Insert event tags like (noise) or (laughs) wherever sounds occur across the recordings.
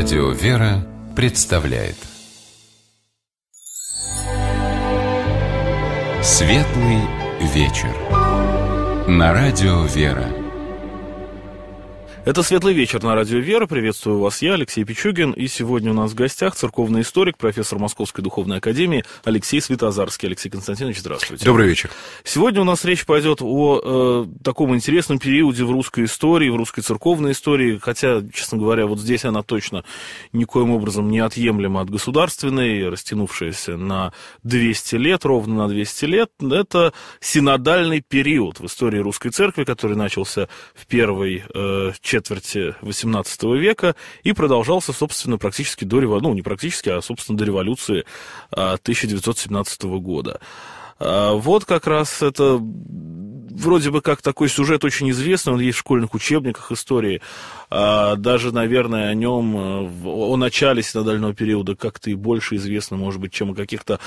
Радио «Вера» представляет Светлый вечер На Радио «Вера» Это «Светлый вечер» на радио «Вера». Приветствую вас я, Алексей Пичугин. И сегодня у нас в гостях церковный историк, профессор Московской духовной академии Алексей Светозарский. Алексей Константинович, здравствуйте. Добрый вечер. Сегодня у нас речь пойдет о э, таком интересном периоде в русской истории, в русской церковной истории. Хотя, честно говоря, вот здесь она точно никоим образом не отъемлема от государственной, растянувшаяся на 200 лет, ровно на 200 лет. Это синодальный период в истории русской церкви, который начался в первой э, четверти XVIII века и продолжался, собственно, практически до революции, ну, не практически, а, собственно, до революции 1917 а, года. А, вот как раз это вроде бы как такой сюжет очень известный, он есть в школьных учебниках истории. А, даже, наверное, о нем, э, о начале синодального периода как-то и больше известно, может быть, чем о каких-то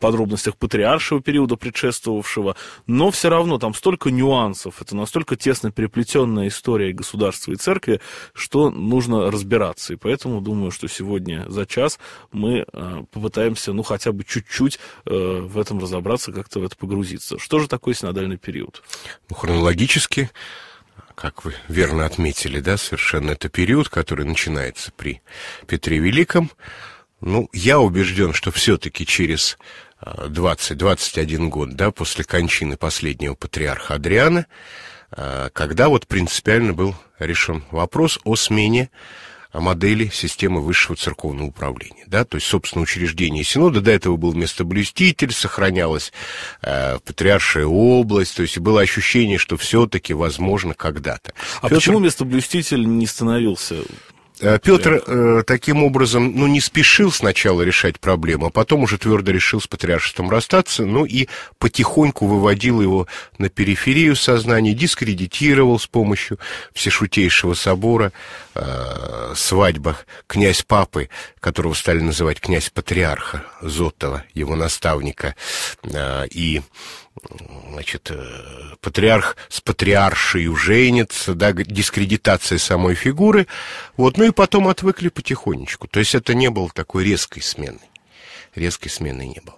подробностях патриаршего периода предшествовавшего. Но все равно там столько нюансов, это настолько тесно переплетенная история государства и церкви, что нужно разбираться. И поэтому думаю, что сегодня за час мы э, попытаемся, ну, хотя бы чуть-чуть э, в этом разобраться, как-то в это погрузиться. Что же такое синодальный период? ну, хронологически, как вы верно отметили, да, совершенно это период, который начинается при Петре Великом. Ну, я убежден, что все-таки через 20-21 а, год, да, после кончины последнего патриарха Адриана, а, когда вот принципиально был решен вопрос о смене модели системы высшего церковного управления. Да? То есть, собственно, учреждение синода до этого был местоблюститель, сохранялась э, патриаршая область, то есть было ощущение, что все-таки возможно когда-то. А Фёдор... почему местоблюститель не становился э, Петр э, таким образом, ну, не спешил сначала решать проблему, а потом уже твердо решил с патриаршеством расстаться, ну, и потихоньку выводил его на периферию сознания, дискредитировал с помощью Всешутейшего собора э, свадьбах князь Папы, которого стали называть князь Патриарха Зотова, его наставника, э, и значит, э, патриарх с патриаршей женится, да, дискредитация самой фигуры, вот, ну и потом отвыкли потихонечку. То есть это не было такой резкой смены, резкой смены не было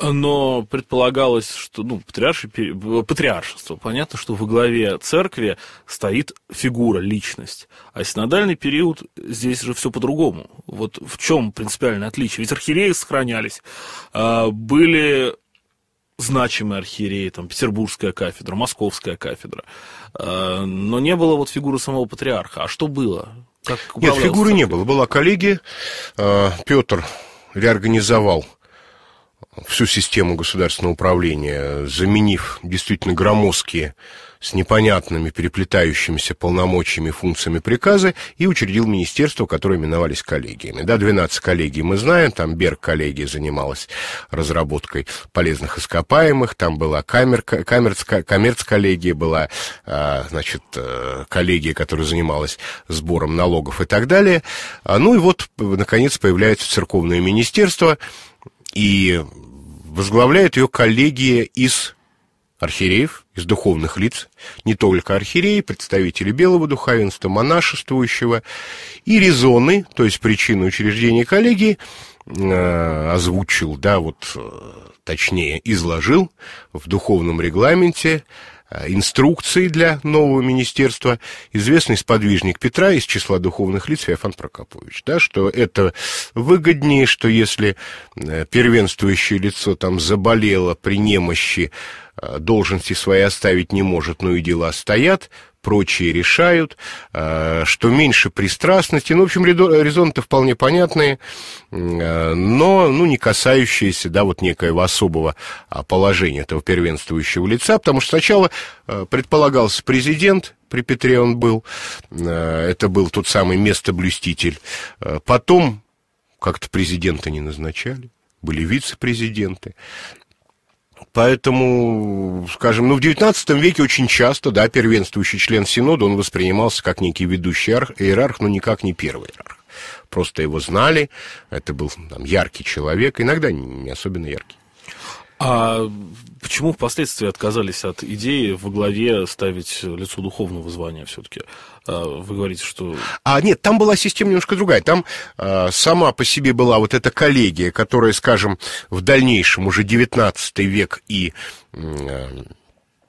но предполагалось, что ну, патриарши, э, патриаршество, понятно, что во главе церкви стоит фигура, личность. А синодальный период здесь же все по-другому. Вот в чем принципиальное отличие? Ведь архиереи сохранялись, а, были значимые архиереи, там, Петербургская кафедра, Московская кафедра, а, но не было вот фигуры самого патриарха. А что было? Как Нет, фигуры церковь? не было. Была коллегия, а, Петр реорганизовал всю систему государственного управления, заменив действительно громоздкие с непонятными переплетающимися полномочиями, функциями приказы и учредил министерство, которое именовались коллегиями. Да, 12 коллегий мы знаем, там Берг коллегия занималась разработкой полезных ископаемых, там была камер, коммерц коллегия, была а, значит, э, коллегия, которая занималась сбором налогов и так далее. А, ну и вот, наконец, появляется церковное министерство, и возглавляют ее коллегия из архиереев, из духовных лиц, не только архиереи, представители белого духовенства, монашествующего, и резоны, то есть причины учреждения коллегии, э, озвучил, да, вот э, точнее, изложил в духовном регламенте Э, инструкции для нового министерства известный сподвижник Петра из числа духовных лиц Феофан Прокопович, да, что это выгоднее, что если э, первенствующее лицо там заболело при немощи, э, должности свои оставить не может, но ну и дела стоят, прочие решают, э, что меньше пристрастности. Ну, в общем, резоны-то вполне понятные, э, но ну, не касающиеся да, вот некоего особого а, положения этого первенствующего лица, потому что сначала э, предполагался президент, при Петре он был, это был тот самый местоблюститель. Потом как-то президента не назначали, были вице-президенты. Поэтому, скажем, ну, в XIX веке очень часто, да, первенствующий член Синода, он воспринимался как некий ведущий иерарх, но никак не первый иерарх. Просто его знали, это был там, яркий человек, иногда не особенно яркий. А почему впоследствии отказались от идеи во главе ставить лицо духовного звания все-таки? А, вы говорите, что... А, нет, там была система немножко другая. Там а, сама по себе была вот эта коллегия, которая, скажем, в дальнейшем уже 19 век и... А,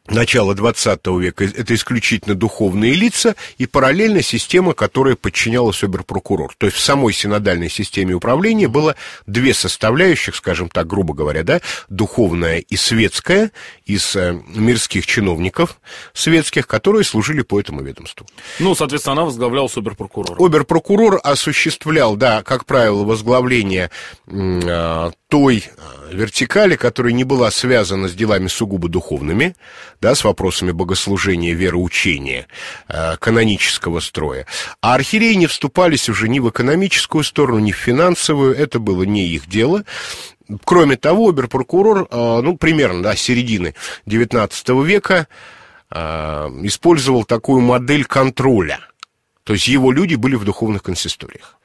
начала XX века э, это исключительно духовные лица и параллельно система, которая подчинялась оберпрокурор. То есть в самой синодальной системе управления было две составляющих, скажем так, грубо говоря, да, духовная и светская из э, мирских чиновников светских, которые служили по этому ведомству. Ну, соответственно, она возглавляла оберпрокурор. Оберпрокурор осуществлял, да, как правило, возглавление э, той вертикали, которая не была связана с делами сугубо духовными, да, с вопросами богослужения, вероучения, э, канонического строя. А архиереи не вступались уже ни в экономическую сторону, ни в финансовую, это было не их дело. Кроме того, оберпрокурор, э, ну, примерно, да, середины XIX века э, использовал такую модель контроля. То есть его люди были в духовных консисториях.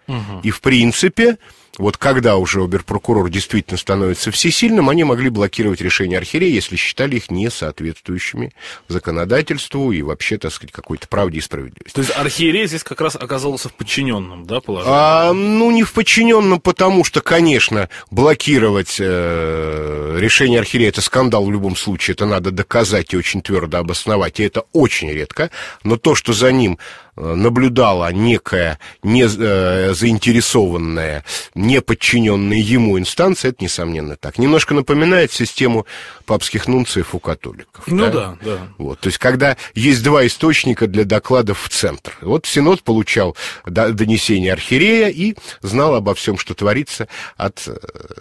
И, в принципе, вот когда уже оберпрокурор действительно становится всесильным, они могли блокировать решения архиерея, если считали их несоответствующими законодательству и вообще, так сказать, какой-то правде и справедливости. То есть архиерей здесь как раз оказался в подчиненном, да, положении? А, ну, не в подчиненном, потому что, конечно, блокировать э, решение архиерея – это скандал в любом случае, это надо доказать и очень твердо обосновать, и это очень редко, но то, что за ним э, наблюдала некая не, э, заинтересованная, не подчиненная ему инстанция, это, несомненно, так. Немножко напоминает систему папских нунциев у католиков. Ну да, да. да. Вот, то есть, когда есть два источника для докладов в центр. Вот Синод получал донесение архиерея и знал обо всем, что творится от э,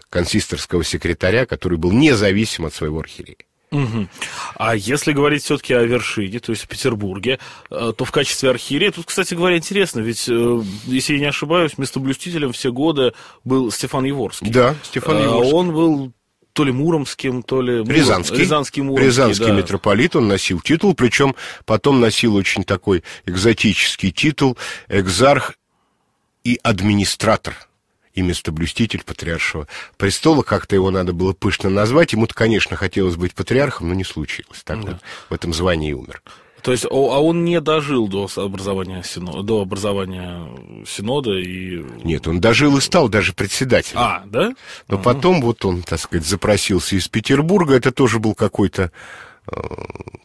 консисторского секретаря, который был независим от своего архиерея. Угу. А если говорить все-таки о Вершине, то есть о Петербурге, э, то в качестве архиерея, тут, кстати говоря, интересно, ведь, э, если я не ошибаюсь, местоблюстителем все годы был Стефан Еворский. Да, Стефан э, Еворский. Он был то ли муромским, то ли... Рязанский. Рязанский, Муромский, Рязанский да. митрополит, он носил титул, причем потом носил очень такой экзотический титул, экзарх и администратор и местоблюститель патриаршего престола. Как-то его надо было пышно назвать. Ему-то, конечно, хотелось быть патриархом, но не случилось. Так ну да. вот в этом звании и умер. То есть, а он не дожил до образования синода, до образования синода и... Нет, он дожил и стал даже председателем. А, да? Но угу. потом вот он, так сказать, запросился из Петербурга. Это тоже был какой-то э,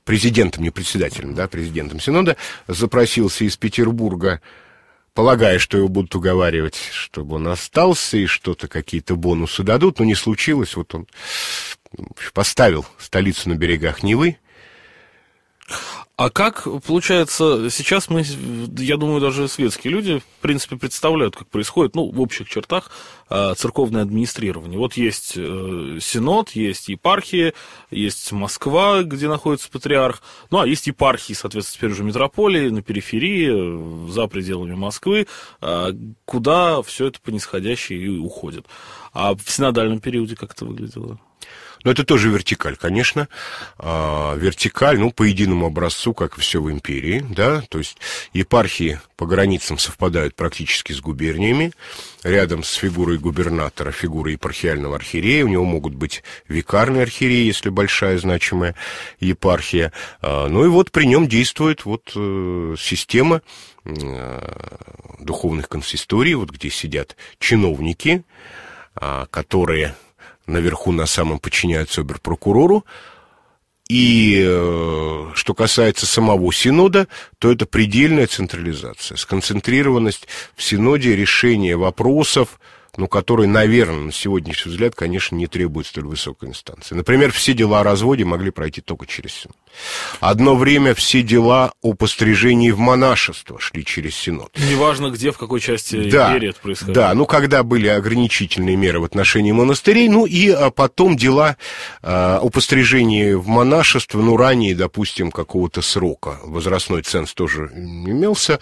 президентом, не председателем, да, президентом синода. Запросился из Петербурга полагая, что его будут уговаривать, чтобы он остался и что-то, какие-то бонусы дадут, но не случилось. Вот он поставил столицу на берегах Невы. А как, получается, сейчас мы, я думаю, даже светские люди, в принципе, представляют, как происходит, ну, в общих чертах, а, церковное администрирование. Вот есть э, синод, есть епархии, есть Москва, где находится патриарх, ну, а есть епархии, соответственно, теперь уже метрополии, на периферии, э, за пределами Москвы, а, куда все это по нисходящей и уходит. А в синодальном периоде как это выглядело? Но ну, это тоже вертикаль, конечно. А, вертикаль, ну, по единому образцу, как и все в империи, да, то есть епархии по границам совпадают практически с губерниями. Рядом с фигурой губернатора фигурой епархиального архиерея. У него могут быть викарные архиереи, если большая значимая епархия. А, ну и вот при нем действует вот э, система э, духовных консисторий, вот где сидят чиновники, а, которые наверху на самом подчиняются оберпрокурору. И э, что касается самого Синода, то это предельная централизация, сконцентрированность в Синоде решения вопросов, ну, которые, наверное, на сегодняшний взгляд, конечно, не требуют столь высокой инстанции. Например, все дела о разводе могли пройти только через Синод. Одно время все дела о пострижении в монашество шли через Синод. Неважно где, в какой части да, это происходило. Да, ну когда были ограничительные меры в отношении монастырей, ну и а, потом дела э, о пострижении в монашество, ну ранее, допустим, какого-то срока. Возрастной ценз тоже имелся.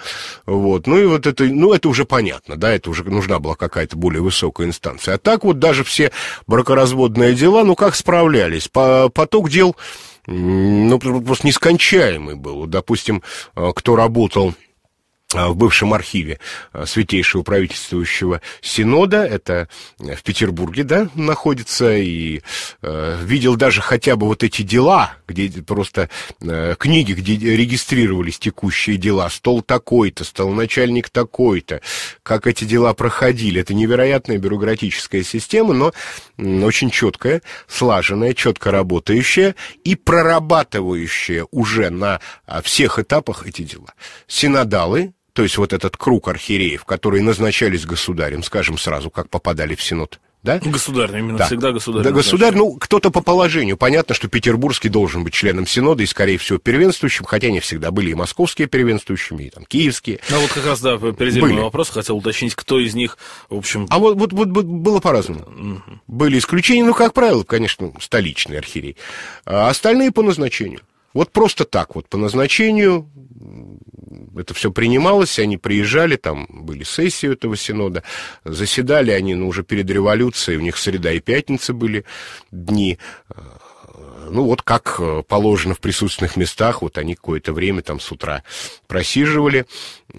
Вот. Ну и вот это, ну это уже понятно, да, это уже нужна была какая-то более высокая инстанция. А так вот даже все бракоразводные дела, ну как справлялись? По, поток дел ну, просто нескончаемый был. допустим, э, кто работал Э, в бывшем архиве э, Святейшего правительствующего Синода, это э, в Петербурге, да, находится, и э, видел даже хотя бы вот эти дела, где просто э, книги, где регистрировались текущие дела, стол такой-то, стол начальник такой-то, как эти дела проходили. Это невероятная бюрократическая система, но очень четкая, слаженная, четко работающая и прорабатывающая уже на а, всех этапах эти дела. Синодалы, то есть вот этот круг архиереев, которые назначались государем, скажем сразу, как попадали в Синод, да? Государь, именно да. всегда государь. Да, государь, ну, кто-то по положению. Понятно, что Петербургский должен быть членом Синода и, скорее всего, первенствующим, хотя не всегда были и московские первенствующими, и там киевские. А вот как раз, да, перед вопрос хотел уточнить, кто из них, в общем... А вот, вот, вот, вот было по-разному. Угу. Были исключения, ну, как правило, конечно, столичный архиерей. А остальные по назначению. Вот просто так, вот по назначению это все принималось, они приезжали, там были сессии этого синода, заседали они ну, уже перед революцией, у них среда и пятница были дни, э, ну вот как э, положено в присутственных местах, вот они какое-то время там с утра просиживали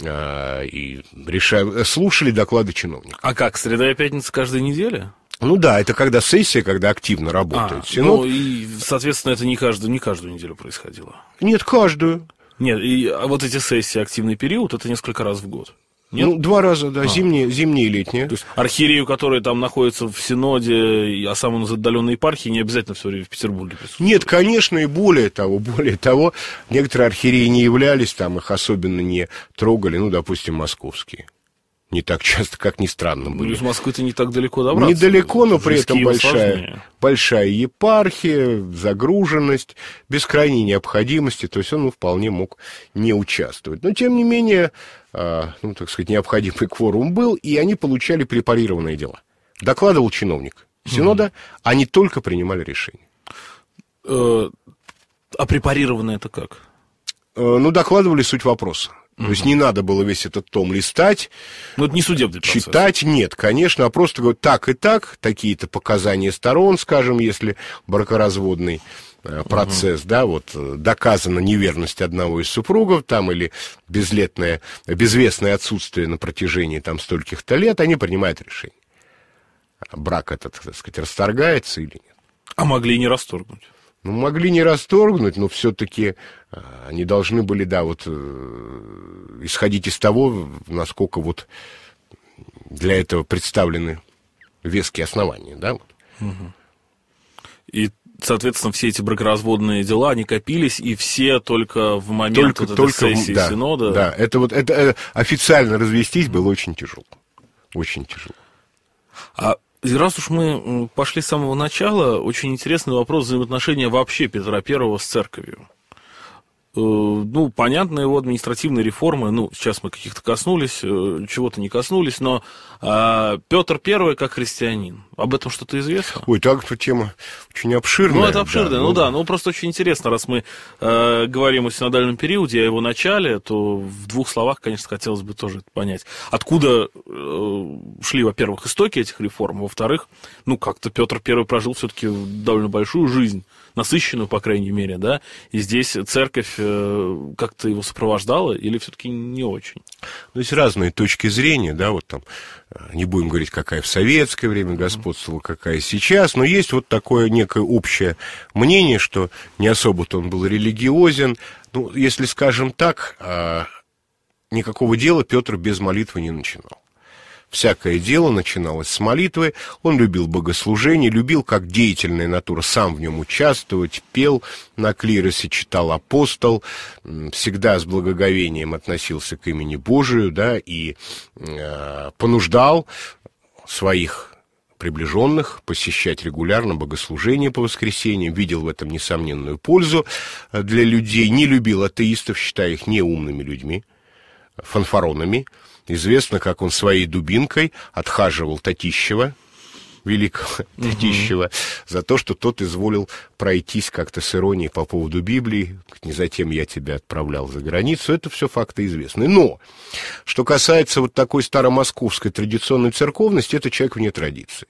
э, и решали, слушали доклады чиновников. А как, среда и пятница каждую неделю? Ну да, это когда сессия, когда активно работает. А, Синод... Ну и, соответственно, это не каждую, не каждую неделю происходило. Нет, каждую. Нет, и а вот эти сессии, активный период, это несколько раз в год. Нет? Ну, два раза, да, а. зимние, зимние и летние. То есть архиерею, который там находится в Синоде, а сам он из отдаленной епархии, не обязательно все время в Петербурге присутствует. Нет, конечно, и более того, более того, некоторые архиереи не являлись, там их особенно не трогали, ну, допустим, московские не так часто, как ни странно ну, были. Ну, из Москвы-то не так далеко добраться. Недалеко, но при этом большая, большая епархия, загруженность, без крайней необходимости, то есть он ну, вполне мог не участвовать. Но, тем не менее, а, ну, так сказать, необходимый кворум был, и они получали препарированные дела. Докладывал чиновник Синода, mm-hmm. они только принимали решение. Э, а препарированное это как? Э, ну, докладывали суть вопроса. Mm-hmm. То есть не надо было весь этот том листать. Ну, это не судебный процесс. Читать нет, конечно, а просто говорят так и так, такие-то показания сторон, скажем, если бракоразводный э, процесс, угу. да, вот э, доказана неверность одного из супругов там или безлетное, безвестное отсутствие на протяжении там стольких-то лет, они принимают решение. Брак этот, так сказать, расторгается или нет. А могли и не расторгнуть. Ну, могли не расторгнуть, но все-таки а, они должны были, да, вот э, исходить из того, насколько вот для этого представлены веские основания, да. Вот. Угу. И соответственно, все эти бракоразводные дела, они копились, и все только в момент только, вот этой только, сессии да, Синода... Да, это вот это, э, официально развестись было очень тяжело. Очень тяжело. А Раз уж мы пошли с самого начала, очень интересный вопрос взаимоотношения вообще Петра Первого с церковью. Э, ну, понятно, его административные реформы, ну, сейчас мы каких-то коснулись, э, чего-то не коснулись, но э, а, Петр Первый как христианин, об этом что-то известно? Ой, так эта тема очень обширная. Ну, это обширная, да, ну, ну да, ну просто очень интересно, раз мы э, говорим о синодальном периоде, о его начале, то в двух словах, конечно, хотелось бы тоже это понять. Откуда э, шли, во-первых, истоки этих реформ, во-вторых, ну, как-то Петр Первый прожил все-таки довольно большую жизнь насыщенную, по крайней мере, да, и здесь церковь э, как-то его сопровождала или все-таки не очень? То ну, есть разные точки зрения, да, вот там, э, не будем говорить, какая в советское время господствовала, какая сейчас, но есть вот такое некое общее мнение, что не особо-то он был религиозен, ну, если скажем так, а, никакого дела Петр без молитвы не начинал. Всякое дело начиналось с молитвы, он любил богослужение, любил как деятельная натура сам в нем участвовать, пел на клиросе, читал апостол, всегда с благоговением относился к имени Божию, да, и э, понуждал своих приближенных, посещать регулярно богослужение по воскресеньям, видел в этом несомненную пользу э, для людей, не любил атеистов, считая их неумными людьми, фанфаронами, Известно, как он своей дубинкой отхаживал Татищева, великого угу. Татищева, за то, что тот изволил пройтись как-то с иронией по поводу Библии, не затем я тебя отправлял за границу, это все факты известны. Но, что касается вот такой старомосковской традиционной церковности, это человек вне традиции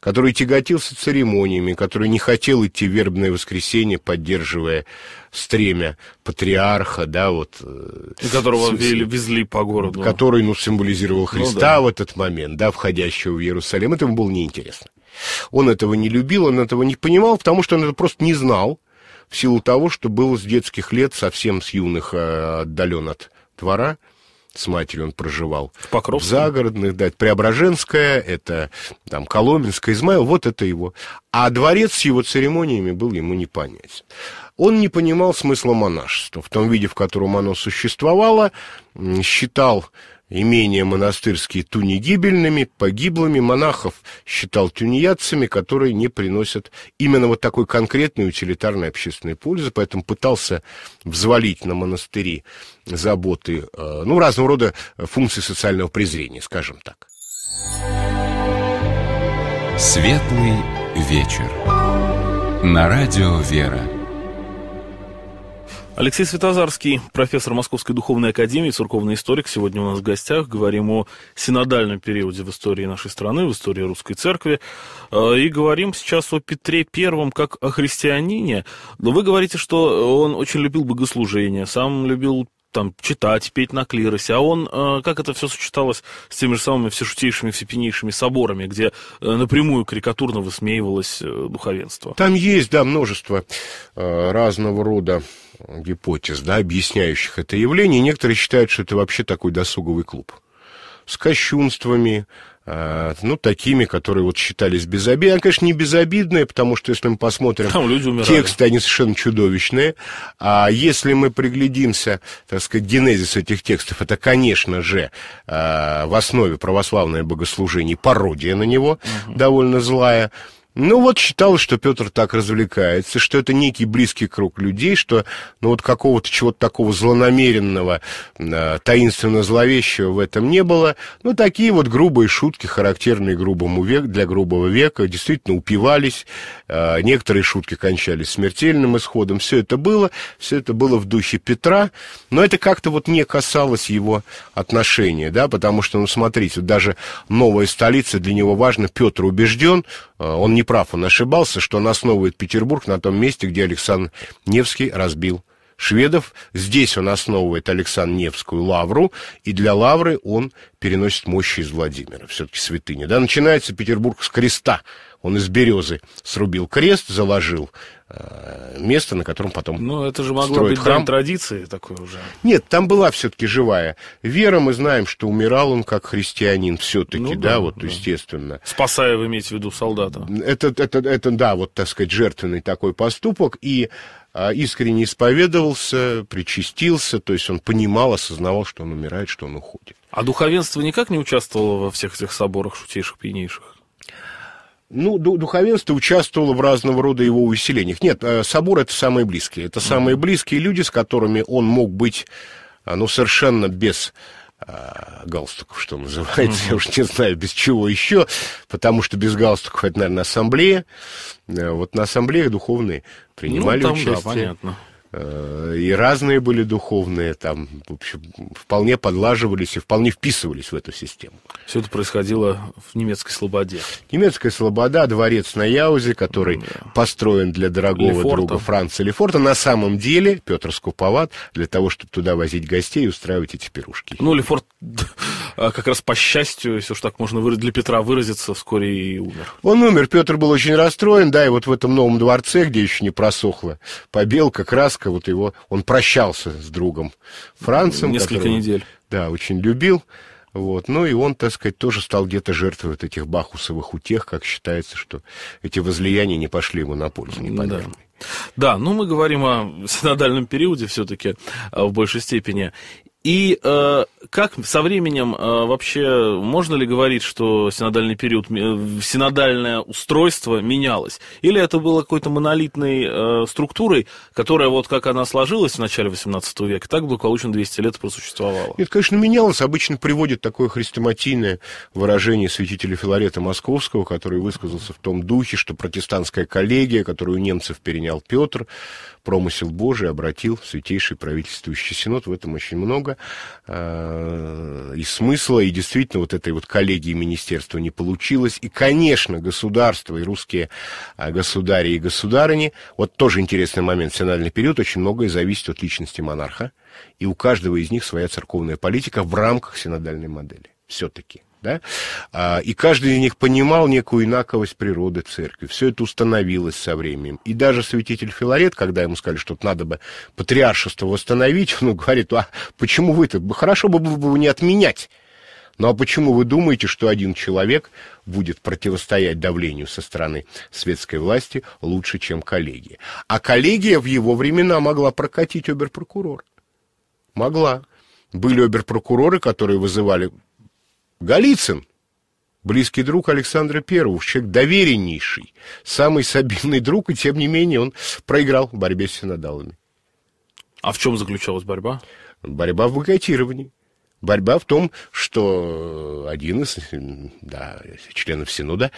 который тяготился церемониями, который не хотел идти в вербное воскресенье, поддерживая стремя патриарха, да, вот... Э, которого с, везли по городу. Который, ну, символизировал ну Христа ну, да. в этот момент, да, входящего в Иерусалим. Это ему было неинтересно. Он этого не любил, он этого не понимал, потому что он это просто не знал, в силу того, что был с детских лет совсем с юных э, отдален от двора, с матерью он проживал. В Покровском? В загородных, да. Преображенская, это там Коломенская, Измаил, вот это его. А дворец с его церемониями был ему не понять. Он не понимал смысла монашества в том виде, в котором оно существовало, считал Имения монастырские тунегибельными, погиблыми монахов считал тунеядцами, которые не приносят именно вот такой конкретной утилитарной общественной пользы, поэтому пытался взвалить на монастыри заботы, э, ну, разного рода функции социального презрения, скажем так. Светлый вечер. На радио «Вера». Алексей Светозарский, профессор Московской духовной академии, церковный историк, сегодня у нас в гостях. Говорим о синодальном периоде в истории нашей страны, в истории русской церкви. Э, и говорим сейчас о Петре Первом как о христианине. Но вы говорите, что он очень любил богослужение, сам любил там, читать, петь на клиросе, а он, э, как это все сочеталось с теми же самыми всешутейшими, всепенейшими соборами, где э, напрямую карикатурно высмеивалось духовенство? Там есть, да, множество разного рода гипотез, да, объясняющих это явление. некоторые считают, что это вообще такой досуговый клуб с кощунствами, э, ну, такими, которые вот считались безобидными. Они, конечно, не безобидные, потому что, если мы посмотрим Там люди тексты, они совершенно чудовищные. А если мы приглядимся, так сказать, генезис этих текстов, это, конечно же, э, в основе православное богослужение, пародия на него угу. довольно злая. Ну вот считал, что Петр так развлекается, что это некий близкий круг людей, что ну вот какого-то чего-то такого злонамеренного, а, таинственно зловещего в этом не было. Ну такие вот грубые шутки, характерные грубому веку для грубого века, действительно упивались. А, некоторые шутки кончались смертельным исходом. Все это было, все это было в духе Петра, но это как-то вот не касалось его отношения, да, потому что, ну смотрите, даже новая столица для него важна, Петр убежден, а, он не неправ он ошибался, что он основывает Петербург на том месте, где Александр Невский разбил шведов. Здесь он основывает Александр Невскую лавру, и для лавры он переносит мощи из Владимира, все-таки святыня. Да, начинается Петербург с креста. Он из березы срубил крест, заложил Э, место, на котором потом Ну, это же могло быть храм. традиции такой уже. Нет, там была все-таки живая вера. Мы знаем, что умирал он как христианин все-таки, ну, да, да, вот да. естественно. Спасая, вы имеете в виду солдата. Это, это, это, да, вот, так сказать, жертвенный такой поступок. И а, искренне исповедовался, причастился, то есть он понимал, осознавал, что он умирает, что он уходит. А духовенство никак не участвовало во всех этих соборах шутейших, пьянейших? Ну, духовенство участвовало в разного рода его увеселениях. Нет, э, собор – это самые близкие. Это самые близкие люди, с которыми он мог быть, э, ну, совершенно без э, галстуков, что называется, я уж не знаю, без чего еще, потому что без галстуков это, наверное, ассамблея. Вот на ассамблеях духовные принимали ну, там, участие. Да, понятно. Э, и разные были духовные, там, в общем, вполне подлаживались и вполне вписывались в эту систему. Все это происходило в немецкой слободе. Немецкая слобода, дворец на Яузе, который да. построен для дорогого Лефорта. друга Франца Лефорта. На самом деле, Петр Скуповат, для того, чтобы туда возить гостей и устраивать эти пирушки. Ну, Лефорт а как раз по счастью, если уж так можно выразить, для Петра выразиться, вскоре и умер. Он умер, Петр был очень расстроен, да, и вот в этом новом дворце, где еще не просохла побелка, краска, вот его, он прощался с другом Францем. Несколько которого, недель. Да, очень любил. Вот. Ну и он, так сказать, тоже стал где-то жертвой вот этих бахусовых утех, как считается, что эти возлияния не пошли ему на пользу непонятной. Ну да. Да, ну мы говорим о (laughs) синодальном периоде все-таки а, в большей степени. И э, как со временем э, вообще можно ли говорить, что синодальный период, э, синодальное устройство менялось? Или это было какой-то монолитной э, структурой, которая вот как она сложилась в начале XVIII века, так благополучно 200 лет просуществовала? это, конечно, менялось. Обычно приводит такое хрестоматийное выражение святителя Филарета Московского, который высказался в том духе, что протестантская коллегия, которую у немцев перенял Петр, промысел Божий обратил Святейший Правительствующий Синод. В этом очень много э, и смысла, и действительно вот этой вот коллегии министерства не получилось. И, конечно, государство и русские э, государи и государыни, вот тоже интересный момент, в синодальный период очень многое зависит от личности монарха, и у каждого из них своя церковная политика в рамках синодальной модели все-таки да, а, и каждый из них понимал некую инаковость природы церкви. Все это установилось со временем. И даже святитель Филарет, когда ему сказали, что надо бы патриаршество восстановить, (laughs) он говорит, а почему вы-то? Хорошо бы его не отменять. Ну а почему вы думаете, что один человек будет противостоять давлению со стороны светской власти лучше, чем коллегия? А коллегия в его времена могла прокатить оберпрокурор. Могла. Были оберпрокуроры, которые вызывали Голицын, близкий друг Александра Первого, человек довереннейший, самый сабинный друг, и тем не менее он проиграл в борьбе с синодалами. А в чем заключалась борьба? Борьба в богатировании. Борьба в том, что один из да, членов Синода,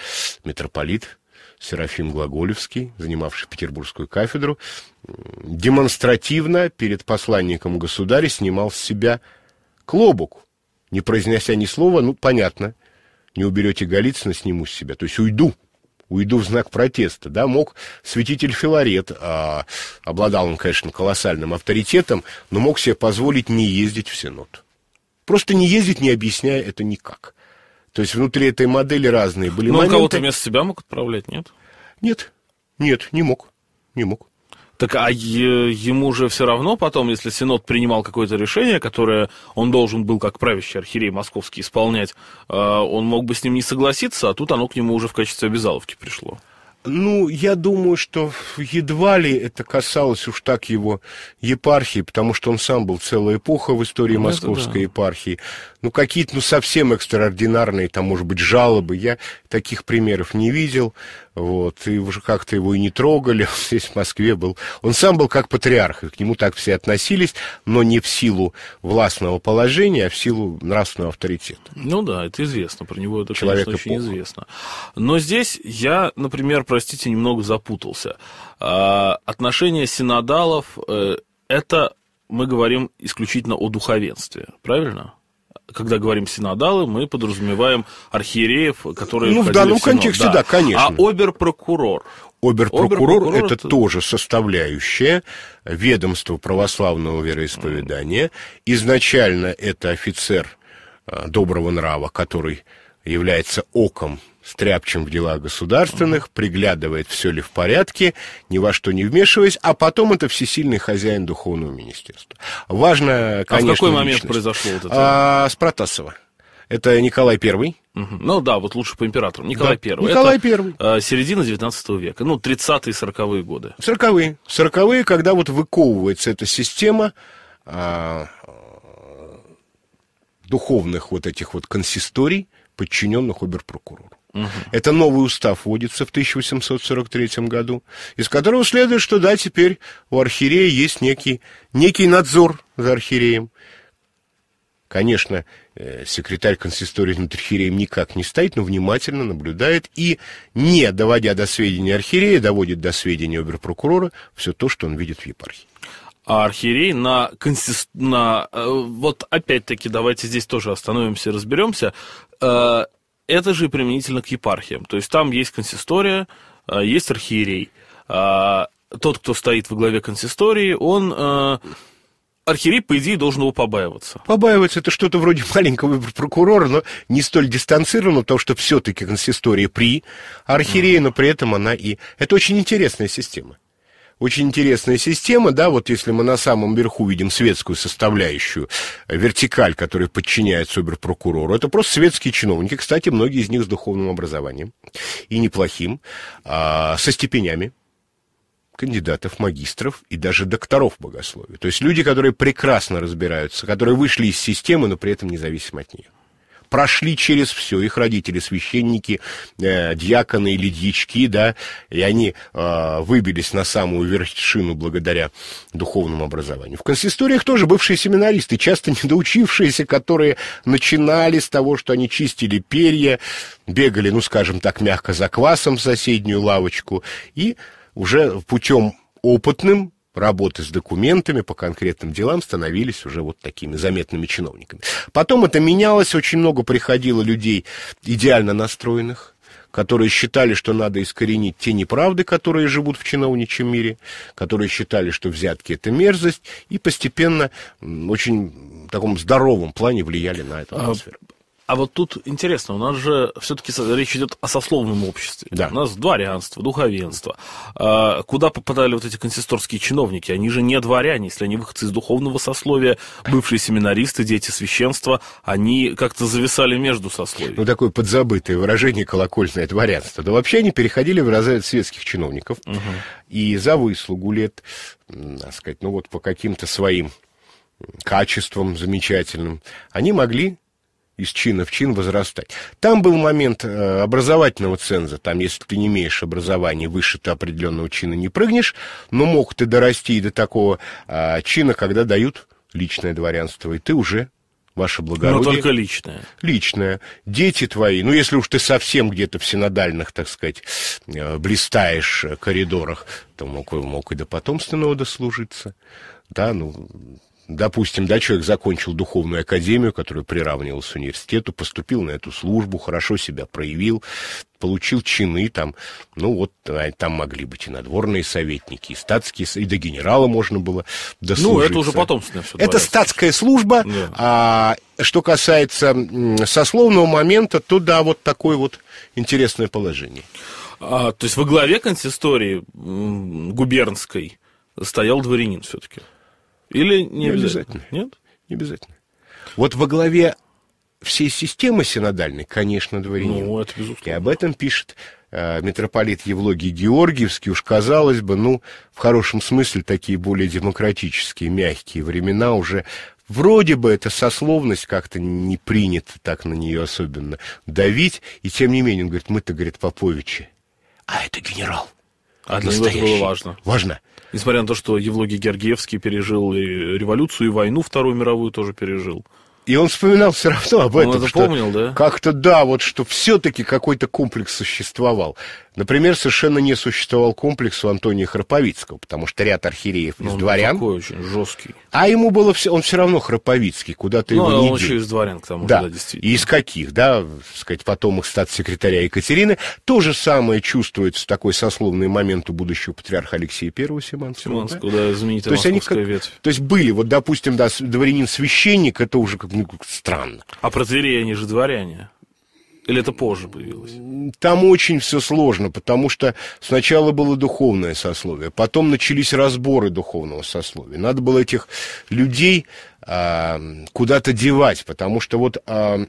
митрополит Серафим Глаголевский, занимавший петербургскую кафедру, демонстративно перед посланником государя снимал с себя клобук, не произнося ни слова, ну, понятно, не уберете Голицына, сниму с себя, то есть уйду, уйду в знак протеста, да, мог святитель Филарет, а, обладал он, конечно, колоссальным авторитетом, но мог себе позволить не ездить в Синод. Просто не ездить, не объясняя это никак. То есть внутри этой модели разные были но моменты. Но кого-то вместо себя мог отправлять, нет? Нет, нет, не мог, не мог. Так а ему же все равно потом, если Синод принимал какое-то решение, которое он должен был, как правящий архиерей московский, исполнять, э, он мог бы с ним не согласиться, а тут оно к нему уже в качестве обязаловки пришло. Ну, я думаю, что едва ли это касалось уж так его епархии, потому что он сам был целая эпоха в истории ну, московской да. епархии. Ну, какие-то, ну, совсем экстраординарные, там, может быть, жалобы. Я таких примеров не видел. Вот, и уже как-то его и не трогали, (laughs) он здесь в Москве был. Он сам был как патриарх, и к нему так все относились, но не в силу властного положения, а в силу нравственного авторитета. Ну да, это известно, про него это, Человек конечно, очень известно. Но здесь я, например, простите, немного запутался. А, отношения синодалов э, – это мы говорим исключительно о духовенстве, правильно? когда говорим синодалы, мы подразумеваем архиереев, которые... Ну, в данном в синод. контексте, да. да, конечно. А оберпрокурор? Оберпрокурор, Оберпрокурор это, это тоже составляющая ведомства православного вероисповедания. Изначально это офицер э, доброго нрава, который является оком стряпчем в дела государственных, приглядывает, все ли в порядке, ни во что не вмешиваясь, а потом это всесильный хозяин Духовного министерства. Важно, конечно, А в какой личность. момент произошло вот это? А, с Протасова. Это Николай Первый. Ну да, вот лучше по императору. Николай да. Первый. Николай это, Первый. Э, середина 19 века, ну, 30-е, 40-е годы. 40-е. 40-е, когда вот выковывается эта система э, духовных вот этих вот консисторий, подчиненных оберпрокурору. Угу. Это новый устав вводится в 1843 году, из которого следует, что да, теперь у архиерея есть некий, некий надзор за архиереем. Конечно, э, секретарь консистории над архиереем никак не стоит, но внимательно наблюдает и, не доводя до сведения архиерея, доводит до сведения оберпрокурора все то, что он видит в епархии. А архиерей на, консист... на... Э, вот опять-таки, давайте здесь тоже остановимся и разберемся э, это же применительно к епархиям. То есть там есть консистория, а, есть архиерей. А, тот, кто стоит во главе консистории, он а, архиерей, по идее, должен его побаиваться. Побаиваться это что-то вроде маленького прокурора, но не столь дистанцированно, потому что все-таки консистория при архиерее, но при этом она и... Это очень интересная система очень интересная система, да, вот если мы на самом верху видим светскую составляющую, э, вертикаль, которая подчиняет суперпрокурору, это просто светские чиновники, кстати, многие из них с духовным образованием, и неплохим, а, со степенями, кандидатов, магистров и даже докторов богословия. То есть люди, которые прекрасно разбираются, которые вышли из системы, но при этом независимы от нее прошли через все, их родители священники, э, дьяконы или дьячки, да, и они э, выбились на самую вершину благодаря духовному образованию. В консисториях тоже бывшие семинаристы, часто недоучившиеся, которые начинали с того, что они чистили перья, бегали, ну, скажем так, мягко за квасом в соседнюю лавочку, и уже путем опытным работы с документами по конкретным делам становились уже вот такими заметными чиновниками. Потом это менялось, очень много приходило людей идеально настроенных, которые считали, что надо искоренить те неправды, которые живут в чиновничьем мире, которые считали, что взятки – это мерзость, и постепенно очень в таком здоровом плане влияли на эту а, атмосферу. А вот тут интересно, у нас же все-таки речь идет о сословном обществе. Да. У нас дворянство, духовенство. А куда попадали вот эти консисторские чиновники? Они же не дворяне, если они выходцы из духовного сословия, бывшие семинаристы, дети священства, они как-то зависали между сословиями. Ну, такое подзабытое выражение колокольное дворянство. Да вообще они переходили в разряд светских чиновников. Угу. И за выслугу лет, так сказать, ну вот по каким-то своим качеством замечательным, они могли из чина в чин возрастать. Там был момент э, образовательного ценза, там, если ты не имеешь образования, выше ты определенного чина не прыгнешь, но мог ты дорасти и до такого э, чина, когда дают личное дворянство, и ты уже ваше благородие. Но только личное. Личное. Дети твои, ну, если уж ты совсем где-то в синодальных, так сказать, э, блистаешь э, коридорах, то мог, мог и до потомственного дослужиться. Да, ну, допустим, да, человек закончил духовную академию, которая приравнивалась к университету, поступил на эту службу, хорошо себя проявил, получил чины там, ну вот а, там могли быть и надворные советники, и статские, и до генерала можно было дослужиться. Ну, это уже потомственное все. Это статская служба, да. а что касается сословного момента, то да, вот такое вот интересное положение. А, то есть во главе консистории губернской стоял дворянин все-таки? Или не, не обязательно? обязательно? Нет? Не обязательно. Вот во главе всей системы синодальной, конечно, дворянин. Ну, это безусловно. И об этом пишет э, митрополит Евлогий Георгиевский. Уж казалось бы, ну, в хорошем смысле такие более демократические, мягкие времена уже Вроде бы эта сословность как-то не принято так на нее особенно давить, и тем не менее он говорит, мы-то, говорит, Поповичи, а это генерал. А для него это было важно. Важно. Несмотря на то, что Евлогий Гергиевский пережил и революцию, и войну Вторую мировую тоже пережил. И он вспоминал все равно об этом. Он это помнил, да? Как-то да, вот что все-таки какой-то комплекс существовал. Например, совершенно не существовал комплекс у Антония Храповицкого, потому что ряд архиереев из ну, он дворян. такой очень жесткий. А ему было все, он все равно Храповицкий, куда ты ну, его а не он еще из дворян, к тому же, да, да действительно. И из каких, да, так сказать, потом их статс-секретаря Екатерины. То же самое чувствуется такой сословный момент у будущего патриарха Алексея Первого Симанского. Симонского, да, да знаменитая то есть они как, ветвь. То есть были, вот, допустим, да, дворянин-священник, это уже как, ну, странно. А протеереи, они же дворяне. Или это позже появилось? Там очень все сложно, потому что сначала было духовное сословие, потом начались разборы духовного сословия. Надо было этих людей а, куда-то девать, потому что вот... А,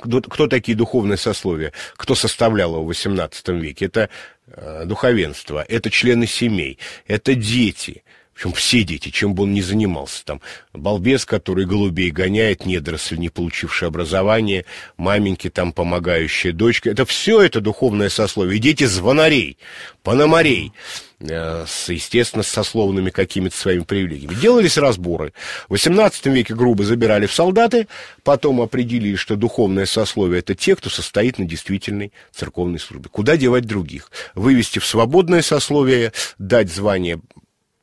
кто, кто такие духовные сословия? Кто составлял его в XVIII веке? Это а, духовенство, это члены семей, это дети – причем все дети, чем бы он ни занимался там. Балбес, который голубей гоняет, недоросль, не получивший образование, маменьки там помогающие, дочка, Это все это духовное сословие. Дети звонарей, пономарей э, с, естественно, с сословными какими-то своими привилегиями. Делались разборы. В XVIII веке грубо забирали в солдаты, потом определили, что духовное сословие – это те, кто состоит на действительной церковной службе. Куда девать других? Вывести в свободное сословие, дать звание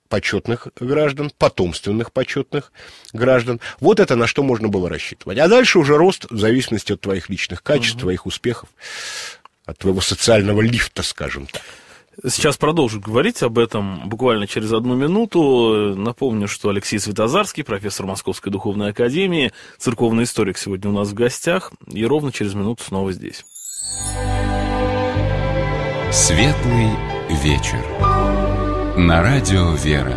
почетных граждан, потомственных почетных граждан. Вот это на что можно было рассчитывать. А дальше уже рост в зависимости от твоих личных качеств, угу. твоих успехов, от твоего социального лифта, скажем так. Сейчас продолжу говорить об этом буквально через одну минуту. Напомню, что Алексей Светозарский, профессор Московской духовной академии, церковный историк сегодня у нас в гостях. И ровно через минуту снова здесь. Светлый вечер. На радио «Вера»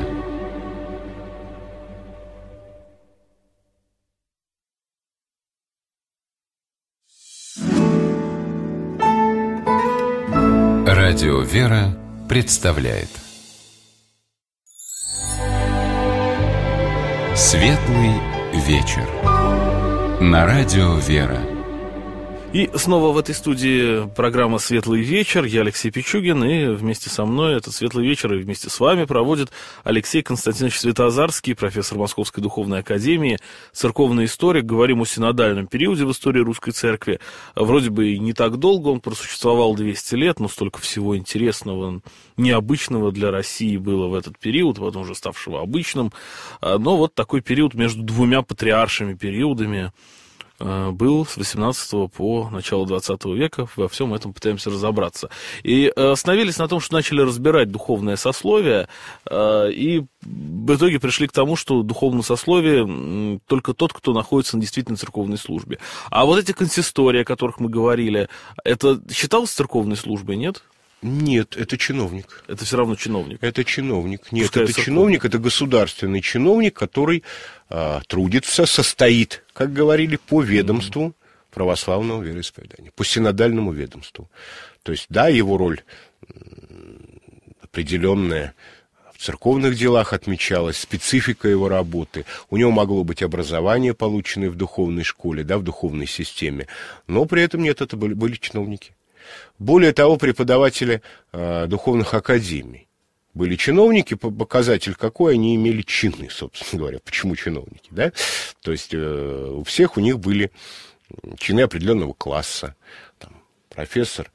Радио «Вера» представляет Светлый вечер На радио «Вера» И снова в этой студии программа «Светлый вечер». Я Алексей Пичугин, и вместе со мной этот «Светлый вечер» и вместе с вами проводит Алексей Константинович Светозарский, профессор Московской Духовной Академии, церковный историк. Говорим о синодальном периоде в истории русской церкви. Вроде бы и не так долго он просуществовал 200 лет, но столько всего интересного, необычного для России было в этот период, потом уже ставшего обычным. А, но вот такой период между двумя патриаршими периодами – Э, был с 18 по начало 20 века. Во всем этом пытаемся разобраться. И э, остановились на том, что начали разбирать духовное сословие, э, и в итоге пришли к тому, что духовное сословие только тот, кто находится на действительно церковной службе. А вот эти консистории, о которых мы говорили, это считалось церковной службой, нет? Нет, это чиновник. Это все равно чиновник. Это чиновник. Нет, Пускай это сырков. чиновник, это государственный чиновник, который э, трудится, состоит, как говорили, по ведомству mm-hmm. православного вероисповедания, по синодальному ведомству. То есть, да, его роль определенная в церковных делах отмечалась, специфика его работы. У него могло быть образование, полученное в духовной школе, да, в духовной системе. Но при этом нет, это были, были чиновники. Более того, преподаватели э, духовных академий были чиновники, показатель какой они имели чины, собственно говоря. Почему чиновники, да? То есть э, у всех у них были чины определенного класса. Там, профессор,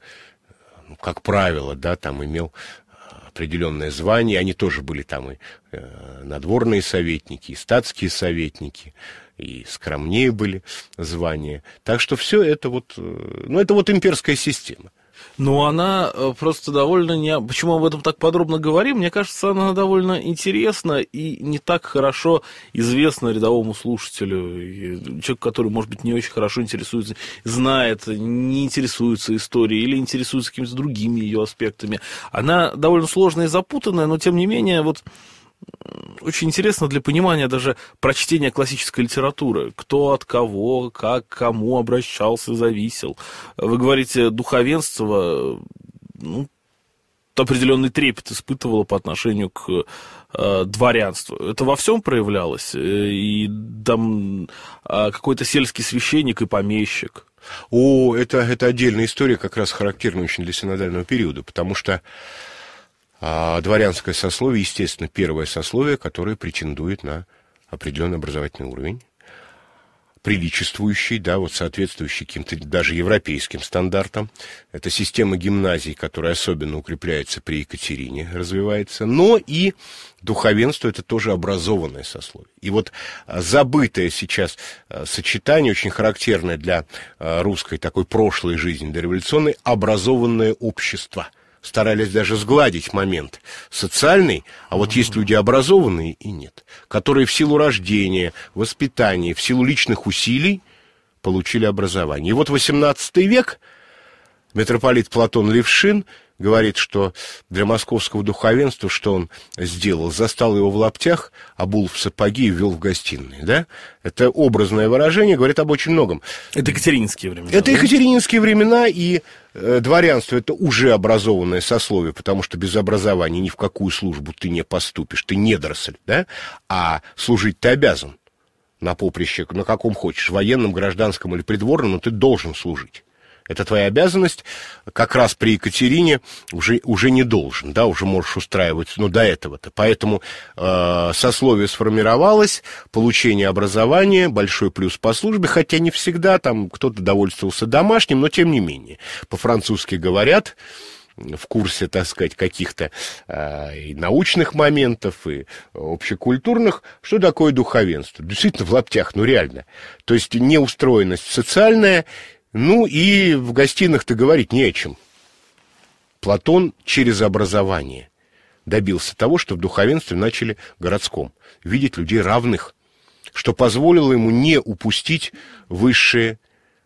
ну, как правило, да, там имел э, определенное звание, они тоже были там и э, надворные советники, и статские советники, и скромнее были звания. Так что все это вот, э, ну, это вот имперская система. Ну, она э, просто довольно... Не... Почему об этом так подробно говорим? Мне кажется, она довольно интересна и не так хорошо известна рядовому слушателю. Человек, который, может быть, не очень хорошо интересуется, знает, не интересуется историей или интересуется какими-то другими ее аспектами. Она довольно сложная и запутанная, но, тем не менее, вот очень интересно для понимания даже прочтения классической литературы. Кто от кого, как, кому обращался, зависел. Вы говорите, духовенство, ну, определенный трепет испытывало по отношению к э, дворянству. Это во всем проявлялось? Э, и там э, какой-то сельский священник и помещик? О, это, это отдельная история, как раз характерная очень для синодального периода, потому что а, дворянское сословие, естественно, первое сословие, которое претендует на определенный образовательный уровень, приличествующий, да, вот соответствующий каким-то даже европейским стандартам. Это система гимназий, которая особенно укрепляется при Екатерине, развивается. Но и духовенство – это тоже образованное сословие. И вот а, забытое сейчас а, сочетание, очень характерное для русской такой прошлой жизни, дореволюционной, образованное общество – старались даже сгладить момент социальный, а вот есть люди образованные и нет, которые в силу рождения, воспитания, в силу личных усилий получили образование. И вот 18 век, митрополит Платон Левшин говорит, что для московского духовенства, что он сделал, застал его в лаптях, обул а в сапоги и ввел в гостиные, да? Это образное выражение, говорит об очень многом. Это екатеринские времена. Это да? времена, и Э, дворянство это уже образованное сословие, потому что без образования ни в какую службу ты не поступишь, ты недоросль, да? А служить ты обязан на поприще, на каком хочешь, военном, гражданском или придворном, но ты должен служить это твоя обязанность, как раз при Екатерине уже, уже не должен, да, уже можешь устраивать, ну, до этого-то. Поэтому э, сословие сформировалось, получение образования, большой плюс по службе, хотя не всегда, там кто-то довольствовался домашним, но тем не менее. По-французски говорят, в курсе, так сказать, каких-то э, и научных моментов, и общекультурных, что такое духовенство. Действительно, в лаптях, ну реально. То есть неустроенность социальная, ну и в гостиных-то говорить не о чем. Платон через образование добился того, что в духовенстве начали городском видеть людей равных, что позволило ему не упустить высшие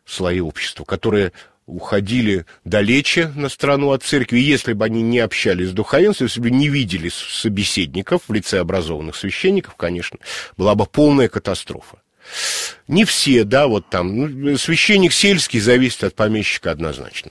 слои общества, которые уходили далече на страну от церкви, и если бы они не общались с духовенством, если бы не видели собеседников в лице образованных священников, конечно, была бы полная катастрофа. Не все, да, вот там. Ну, священник сельский зависит от помещика однозначно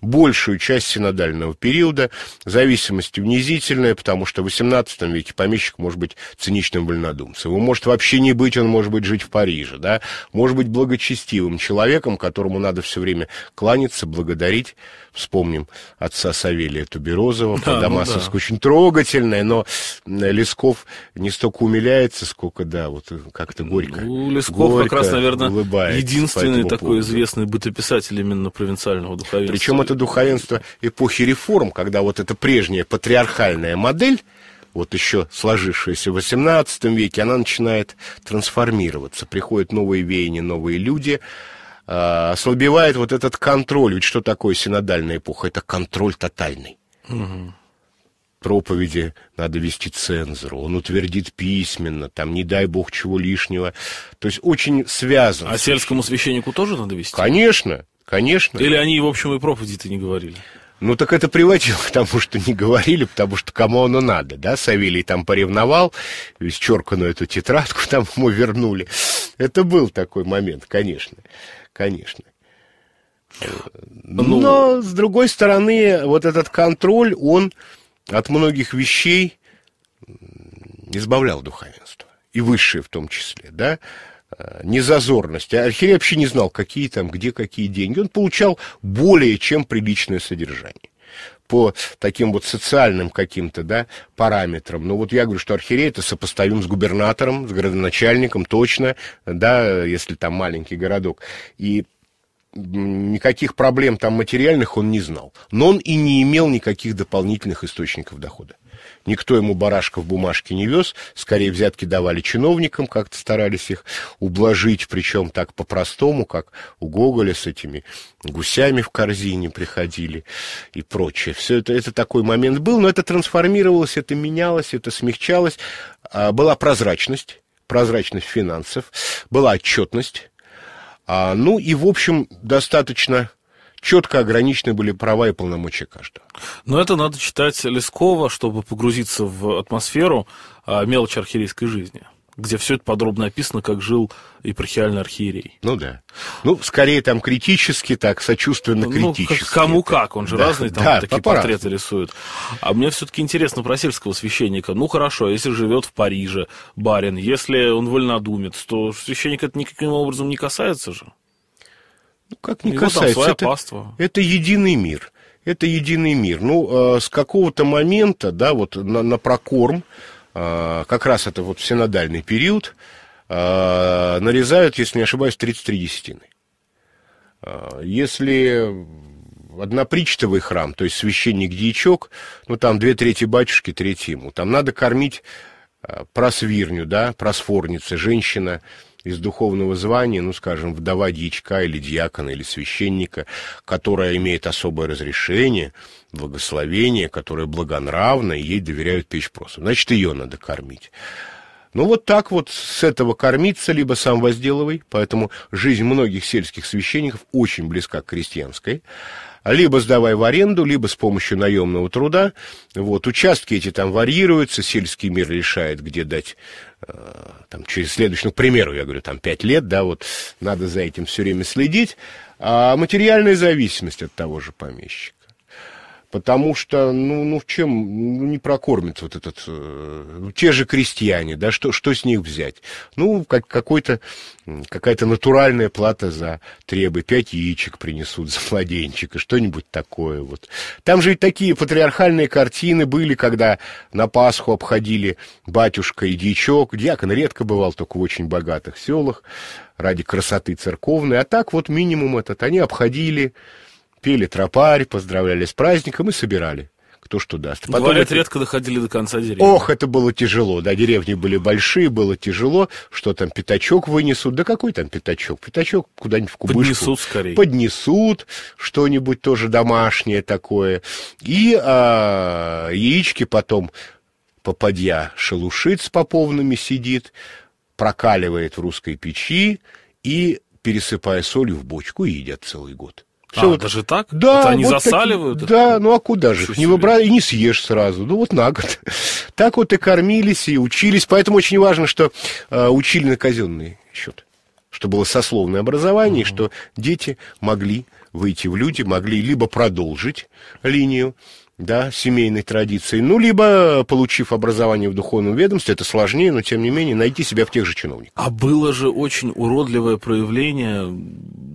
большую часть синодального периода. Зависимость унизительная, потому что в XVIII веке помещик может быть циничным вольнодумцем. Его может вообще не быть, он может быть жить в Париже, да? может быть благочестивым человеком, которому надо все время кланяться, благодарить. Вспомним отца Савелия Туберозова, да, Подамасовск, ну да. очень трогательное, но Лесков не столько умиляется, сколько, да, вот как-то горько. Ну, Лесков горько как раз, наверное, единственный такой поводу. известный бытописатель именно провинциального духовенства. Причем это духовенство эпохи реформ, когда вот эта прежняя патриархальная модель, вот еще сложившаяся в XVIII веке, она начинает трансформироваться. Приходят новые веяния, новые люди, э, ослабевает вот этот контроль. Ведь что такое синодальная эпоха? Это контроль тотальный. Угу. Проповеди надо вести цензору, он утвердит письменно, там, не дай бог чего лишнего. То есть очень связано. А сельскому священнику тоже надо вести? Конечно. Конечно. Или они, в общем, и проповеди-то не говорили. Ну, так это приводило к тому, что не говорили, потому что кому оно надо, да? Савелий там поревновал, исчерканную эту тетрадку там ему вернули. Это был такой момент, конечно, конечно. Ну. Но, ну... с другой стороны, вот этот контроль, он от многих вещей избавлял духовенство, и высшее в том числе, да? незазорности. А архиерей вообще не знал, какие там, где какие деньги. Он получал более чем приличное содержание по таким вот социальным каким-то, да, параметрам. Но ну, вот я говорю, что архиерей это сопоставим с губернатором, с городоначальником, точно, да, если там маленький городок. И никаких проблем там материальных он не знал. Но он и не имел никаких дополнительных источников дохода. Никто ему барашка в бумажке не вез, скорее взятки давали чиновникам, как-то старались их ублажить, причем так по-простому, как у Гоголя с этими гусями в корзине приходили и прочее. Все это, это такой момент был, но это трансформировалось, это менялось, это смягчалось. А, была прозрачность, прозрачность финансов, была отчетность, а, ну и, в общем, достаточно четко ограничены были права и полномочия каждого. Но это надо читать Лескова, чтобы погрузиться в атмосферу а, мелочи архиерейской жизни где все это подробно описано, как жил епархиальный архиерей. Ну да. Ну, скорее там критически, так, сочувственно-критически. Ну, кому это. как, он же да, разные там да, такие портреты рисует. А мне все-таки интересно про сельского священника. Ну хорошо, а если живет в Париже барин, если он вольнодумец, то священник это никаким образом не касается же. Ну, как не касается. это, паства. это единый мир. Это единый мир. Ну, э, с какого-то момента, да, вот на, на прокорм, э, как раз это вот всенадальный период, э, нарезают, если не ошибаюсь, 33 десятины. Э, если однопричтовый храм, то есть священник-дьячок, ну, там две трети батюшки, треть ему. Там надо кормить э, просвирню, да, просфорница, женщина – из духовного звания, ну, скажем, вдова дьячка или диакона или священника, которая имеет особое разрешение, благословение, которое благонравно, и ей доверяют печь просто. Значит, ее надо кормить. Ну, вот так вот с этого кормиться, либо сам возделывай. Поэтому жизнь многих сельских священников очень близка к крестьянской либо сдавай в аренду, либо с помощью наемного труда. Вот, участки эти там варьируются, сельский мир решает, где дать э, там, через следующий, ну, к примеру, я говорю, там, 5 лет, да, вот, надо за этим все время следить. А материальная зависимость от того же помещика. Потому что, ну, ну в чем, ну, не прокормит вот этот, э, ну, те же крестьяне, да, что, что с них взять? Ну, как, какой-то, какая-то натуральная плата за требы, пять яичек принесут за младенчика, что-нибудь такое вот. Там же и такие патриархальные картины были, когда на Пасху обходили батюшка и дьячок, дьякон редко бывал, только в очень богатых селах, ради красоты церковной, а так вот минимум этот, они обходили пели тропарь, поздравляли с праздником и собирали кто что даст. Потом Говорят, это... редко доходили до конца деревни. Ох, это было тяжело, да, деревни были большие, было тяжело, что там пятачок вынесут, да какой там пятачок, пятачок куда-нибудь в кубышку. Поднесут скорее. Поднесут что-нибудь тоже домашнее такое, и а, яички потом попадья шелушит с поповными сидит, прокаливает в русской печи и, пересыпая солью в бочку, едят целый год. Все а, вот... даже так? Да. Это они вот засаливают? Так, да, ну а куда же? Не выбрали и не съешь сразу. Ну вот на год. (laughs) Так вот и кормились, и учились. Поэтому очень важно, что э, учили на казенный счет. Что было сословное образование, угу. что дети могли выйти в люди, могли либо продолжить линию да, семейной традиции, ну, либо, получив образование в духовном ведомстве, это сложнее, но, тем не менее, найти себя в тех же чиновниках. А было же очень уродливое проявление,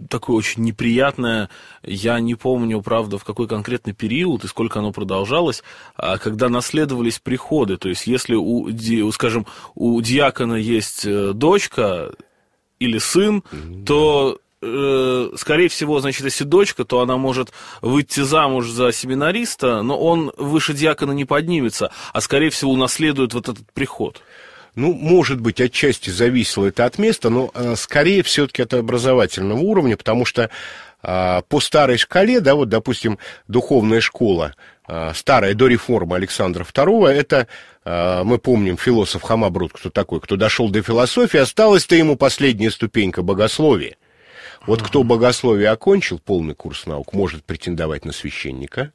такое очень неприятное, я не помню, правда, в какой конкретный период и сколько оно продолжалось, а, когда наследовались приходы, то есть, если, у, скажем, у диакона есть э, дочка или сын, mm-hmm. то э, скорее всего, значит, если дочка, то она может выйти замуж за семинариста, но он выше диакона не поднимется, а, скорее всего, унаследует вот этот приход. Ну, может быть, отчасти зависело это от места, но э, скорее все-таки от образовательного уровня, потому что э, по старой шкале, да, вот, допустим, духовная школа, э, старая до реформы Александра II, это, э, мы помним, философ Хамабрут, кто такой, кто дошел до философии, осталась-то ему последняя ступенька богословия. Вот кто богословие окончил, полный курс наук, может претендовать на священника.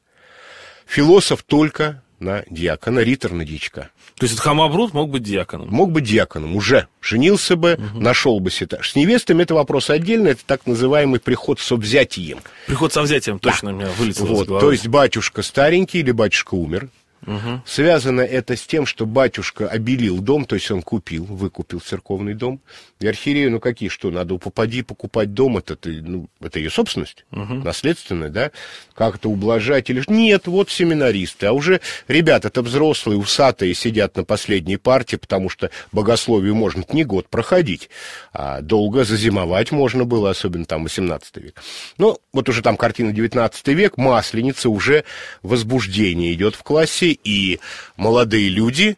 Философ только на диакона, ритор на дичка. То есть Хамабрут мог быть диаконом? Мог быть диаконом, уже. Женился бы, угу. нашел бы себя. С невестами это вопрос отдельный, это так называемый приход со взятием. Приход со взятием, точно да. у меня вылетело вот, То есть батюшка старенький или батюшка умер. Угу. Связано это с тем, что батюшка обелил дом, то есть он купил, выкупил церковный дом, и архиерею, ну какие что, надо попади покупать дом, это, ты, ну, это ее собственность, угу. наследственная, да, как-то ублажать или... Нет, вот семинаристы, а уже ребята это взрослые, усатые, сидят на последней партии, потому что богословию можно не год проходить, а долго зазимовать можно было, особенно там 18 век. Ну, вот уже там картина 19 век, Масленица, уже возбуждение идет в классе, и молодые люди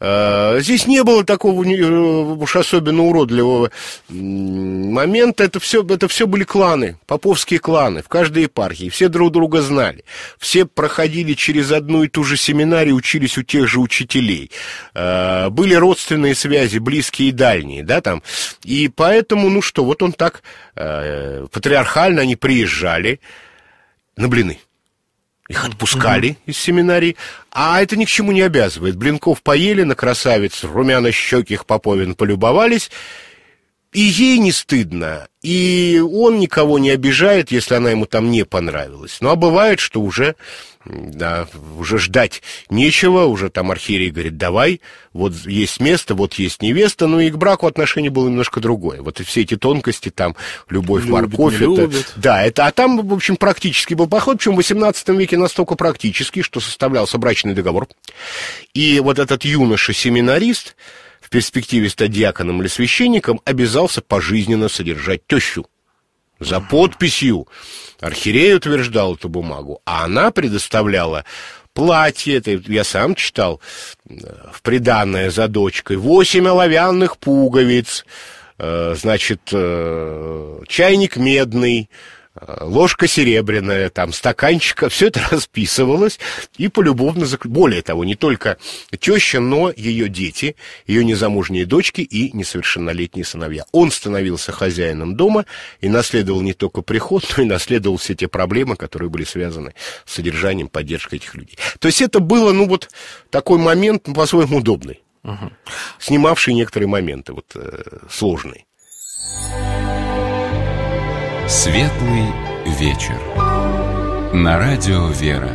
Э, здесь не было такого э, уж особенно уродливого момента. Это все, это все были кланы, поповские кланы в каждой епархии. Все друг друга знали. Все проходили через одну и ту же семинарию, учились у тех же учителей. Э, были родственные связи, близкие и дальние, да, там. И поэтому, ну что, вот он так патриархально, они приезжали на блины. Их отпускали mm-hmm. из семинарий, а это ни к чему не обязывает. Блинков поели, на красавиц румяно их поповин полюбовались, и ей не стыдно, и он никого не обижает, если она ему там не понравилась. Ну, а бывает, что уже, да, уже ждать нечего, уже там архиерей говорит, давай, вот есть место, вот есть невеста, но ну, и к браку отношение было немножко другое. Вот и все эти тонкости, там, любовь, любит, морковь. это, любит. Да, это, а там, в общем, практически был поход, причем в 18 веке настолько практически, что составлялся брачный договор. И вот этот юноша-семинарист, перспективе стать диаконом или священником, обязался пожизненно содержать тещу. За подписью архиерей утверждал эту бумагу, а она предоставляла платье, это я сам читал, э, в приданное за дочкой, восемь оловянных пуговиц, э, значит, э, чайник медный, Э, ложка серебряная, там, стаканчика, все это (laughs) расписывалось и полюбовно, зак... более того, не только теща, но ее дети, ее незамужние дочки и несовершеннолетние сыновья. Он становился хозяином дома и наследовал не только приход, (laughs) но и наследовал все те проблемы, которые были связаны с содержанием, поддержкой этих людей. То есть это было, ну, вот такой момент, ну, по-своему, удобный, угу. снимавший некоторые моменты, вот, э, сложный. Светлый вечер. На радио Вера.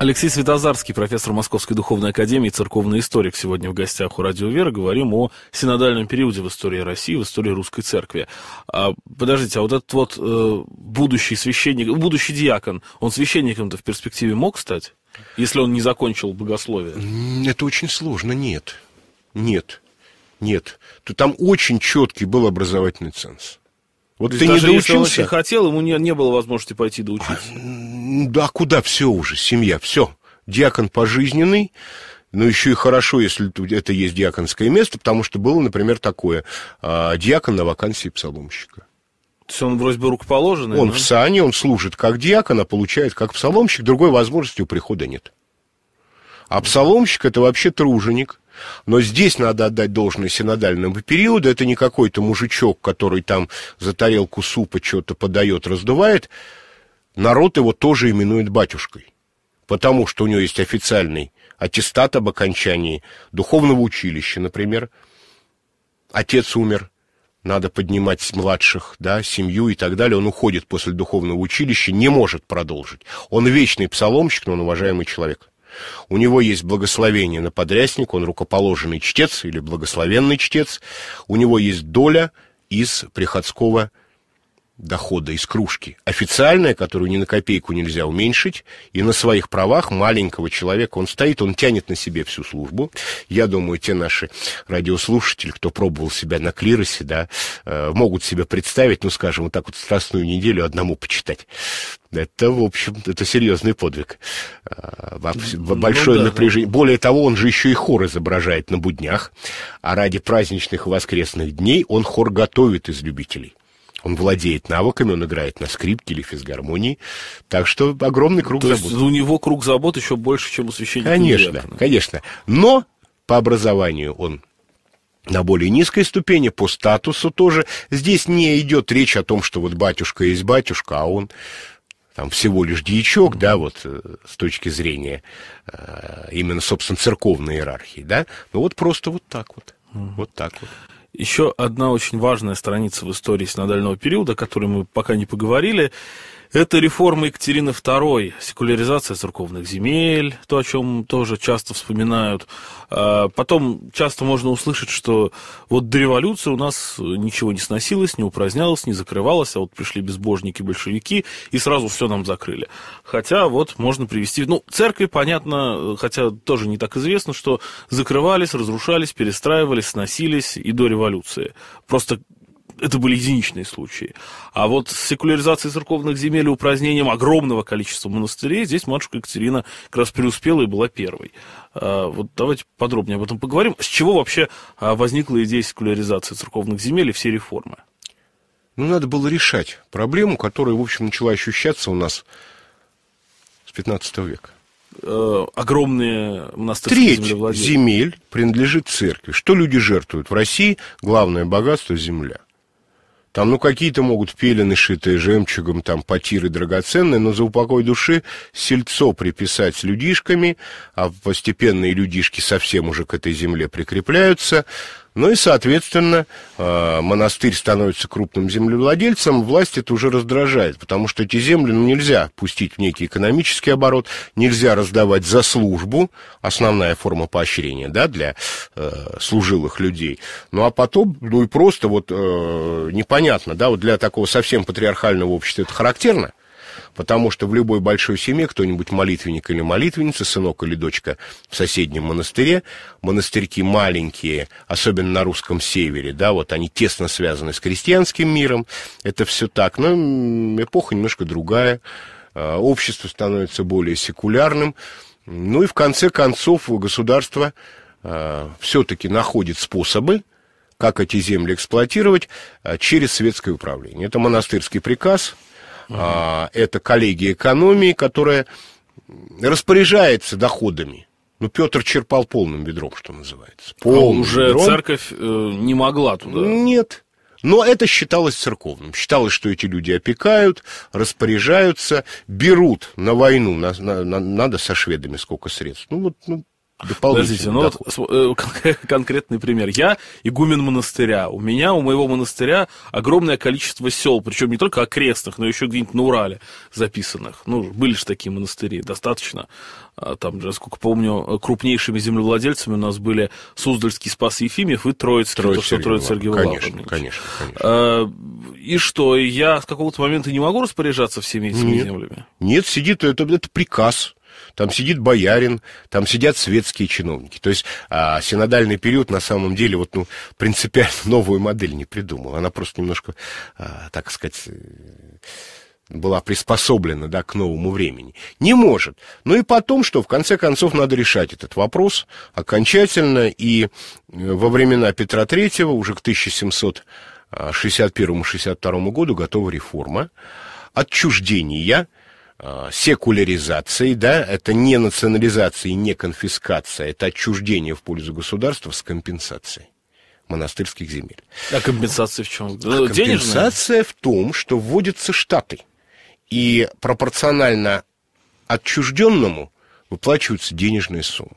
Алексей Светозарский, профессор Московской духовной академии, церковный историк, сегодня в гостях у Радио Вера. Говорим о синодальном периоде в истории России, в истории русской церкви. А, подождите, а вот этот вот э, будущий священник, будущий диакон, он священником-то в перспективе мог стать, если он не закончил богословие? Это очень сложно, нет. Нет. Нет. Там очень четкий был образовательный ценз. Вот То ты даже не доучился. Если он очень хотел, ему не, не было возможности пойти доучиться. А, да куда все уже, семья, все. Диакон пожизненный, но еще и хорошо, если это есть диаконское место, потому что было, например, такое. А, диакон на вакансии псаломщика. То есть он вроде бы рукоположенный? Он да? в сане, он служит как диакон, а получает как псаломщик. Другой возможности у прихода нет. А псаломщик – это вообще труженик, но здесь надо отдать должное синодальному периоду. Это не какой-то мужичок, который там за тарелку супа что-то подает, раздувает. Народ его тоже именует батюшкой, потому что у него есть официальный аттестат об окончании духовного училища, например. Отец умер, надо поднимать младших, да, семью и так далее. Он уходит после духовного училища, не может продолжить. Он вечный псаломщик, но он уважаемый человек. У него есть благословение на подрясник, он рукоположенный чтец или благословенный чтец. У него есть доля из приходского дохода из кружки. Официальная, которую ни на копейку нельзя уменьшить. И на своих правах маленького человека он стоит, он тянет на себе всю службу. Я думаю, те наши радиослушатели, кто пробовал себя на клиросе, да, э, могут себе представить, ну, скажем, вот так вот страстную неделю одному почитать. Это, в общем, это серьезный подвиг. Э, ну большое ну, да, напряжение. Да. Более того, он же еще и хор изображает на буднях. А ради праздничных воскресных дней он хор готовит из любителей. Он владеет навыками, он играет на скрипке или физгармонии. Так что огромный круг То забот. Есть у него круг забот еще больше, чем у священника. Конечно, Индиана. конечно. Но по образованию он на более низкой ступени, по статусу тоже. Здесь не идет речь о том, что вот батюшка есть батюшка, а он там всего лишь дьячок, да, вот э, с точки зрения э, именно, собственно, церковной иерархии, да. Ну вот просто вот так вот. Вот так вот. Еще одна очень важная страница в истории синодального периода, о которой мы пока не поговорили, это реформа Екатерины II, секуляризация церковных земель, то, о чем тоже часто вспоминают. А, потом часто можно услышать, что вот до революции у нас ничего не сносилось, не упразднялось, не закрывалось, а вот пришли безбожники-большевики и сразу все нам закрыли. Хотя вот можно привести... Ну, церкви, понятно, хотя тоже не так известно, что закрывались, разрушались, перестраивались, сносились и до революции. Просто это были единичные случаи. А вот с секуляризацией церковных земель и упразднением огромного количества монастырей здесь матушка Екатерина как раз преуспела и была первой. А, вот давайте подробнее об этом поговорим. С чего вообще а, возникла идея секуляризации церковных земель и все реформы? Ну, надо было решать проблему, которая, в общем, начала ощущаться у нас с 15 века. Э, огромные монастырские Треть землевладения. земель принадлежит церкви. Что люди жертвуют в России? Главное богатство – земля. Там, ну, какие-то могут пелены, шитые жемчугом, там, потиры драгоценные, но за упокой души сельцо приписать с людишками, а постепенные людишки совсем уже к этой земле прикрепляются – ну и, соответственно, э, монастырь становится крупным землевладельцем, власть это уже раздражает, потому что эти земли ну, нельзя пустить в некий экономический оборот, нельзя раздавать за службу, основная форма поощрения да, для э, служилых людей. Ну а потом, ну и просто вот э, непонятно, да, вот для такого совсем патриархального общества это характерно – Потому что в любой большой семье кто-нибудь молитвенник или молитвенница, сынок или дочка в соседнем монастыре, монастырьки маленькие, особенно на русском севере, да, вот они тесно связаны с крестьянским миром, это все так, но эпоха немножко другая, а, общество становится более секулярным, ну и в конце концов государство а, все-таки находит способы, как эти земли эксплуатировать а, через светское управление. Это монастырский приказ, а, это коллегия экономии, которая распоряжается доходами. Ну, Петр черпал полным ведром, что называется. А полным а уже ведром. церковь э, не могла туда. Нет. Но это считалось церковным. Считалось, что эти люди опекают, распоряжаются, берут на войну. На, на, на, надо со шведами сколько средств. Ну, вот ну, Подождите, ну вот э, (laughs) конкретный пример. Я игумен монастыря. У меня, у моего монастыря огромное количество сел, причем не только окрестных, но еще где-нибудь на Урале записанных. Ну, были же такие монастыри, достаточно. А, там, же, сколько помню, крупнейшими землевладельцами у нас были Суздальский Спас Ефимьев и Троицкий, Троицкий то, что Троиц Сергей Конечно, конечно, конечно. А, и что, я с какого-то момента не могу распоряжаться всеми этими нет, землями? Нет, сидит, это, это приказ там сидит боярин, там сидят светские чиновники. То есть а, синодальный период на самом деле вот, ну, принципиально (laughs) новую модель не придумал. Она просто немножко, а, так сказать э, была приспособлена да, к новому времени. Не может. Ну и потом, что в конце концов надо решать этот вопрос окончательно. И э, во времена Петра III, уже к 1761-62 году, готова реформа отчуждения Э, секуляризацией, да, это не национализация и не конфискация, это отчуждение в пользу государства с компенсацией монастырских земель. А компенсация в чем? А э, компенсация в том, что вводятся штаты, и пропорционально отчужденному выплачиваются денежные суммы.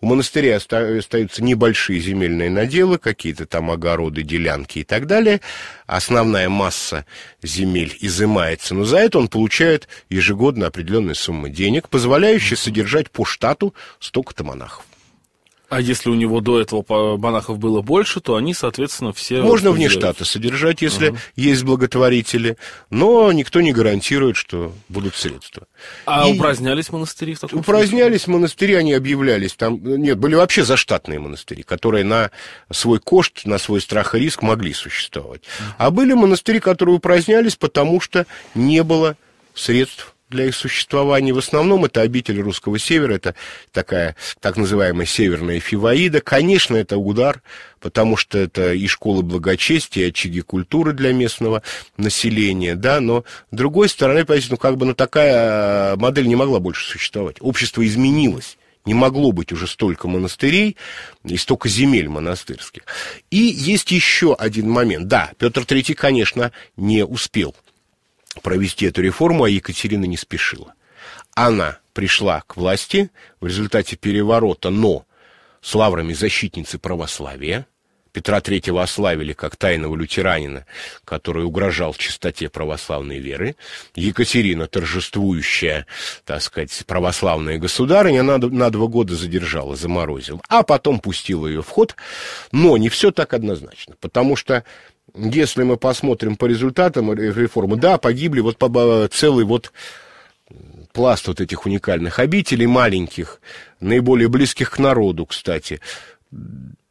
У монастыря остаются небольшие земельные наделы, какие-то там огороды, делянки и так далее. Основная масса земель изымается, но за это он получает ежегодно определенные сумму денег, позволяющую содержать по штату столько-то монахов. А если у него до этого монахов было больше, то они, соответственно, все... Можно вне штата содержать, если угу. есть благотворители, но никто не гарантирует, что будут средства. А и... упразднялись монастыри в таком Упразднялись случае? монастыри, они объявлялись там... Нет, были вообще заштатные монастыри, которые на свой кошт, на свой страх и риск могли существовать. Угу. А были монастыри, которые упразднялись, потому что не было средств для их существования. В основном это обитель русского севера, это такая так называемая северная фиваида. Конечно, это удар, потому что это и школы благочестия, и очаги культуры для местного населения, да, но с другой стороны, понимаете, ну как бы ну, такая э, модель не могла больше существовать. Общество изменилось не могло быть уже столько монастырей и столько земель монастырских. И есть еще один момент. Да, Петр III, конечно, не успел провести эту реформу, а Екатерина не спешила. Она пришла к власти в результате переворота, но с лаврами защитницы православия. Петра III ославили как тайного лютеранина, который угрожал чистоте православной веры. Екатерина, торжествующая, так сказать, православная государыня, на, на два года задержала, заморозила, а потом пустила ее в ход. Но не все так однозначно, потому что если мы посмотрим по результатам реформы, да, погибли вот э, целый вот пласт вот этих уникальных обителей, маленьких, наиболее близких к народу, кстати.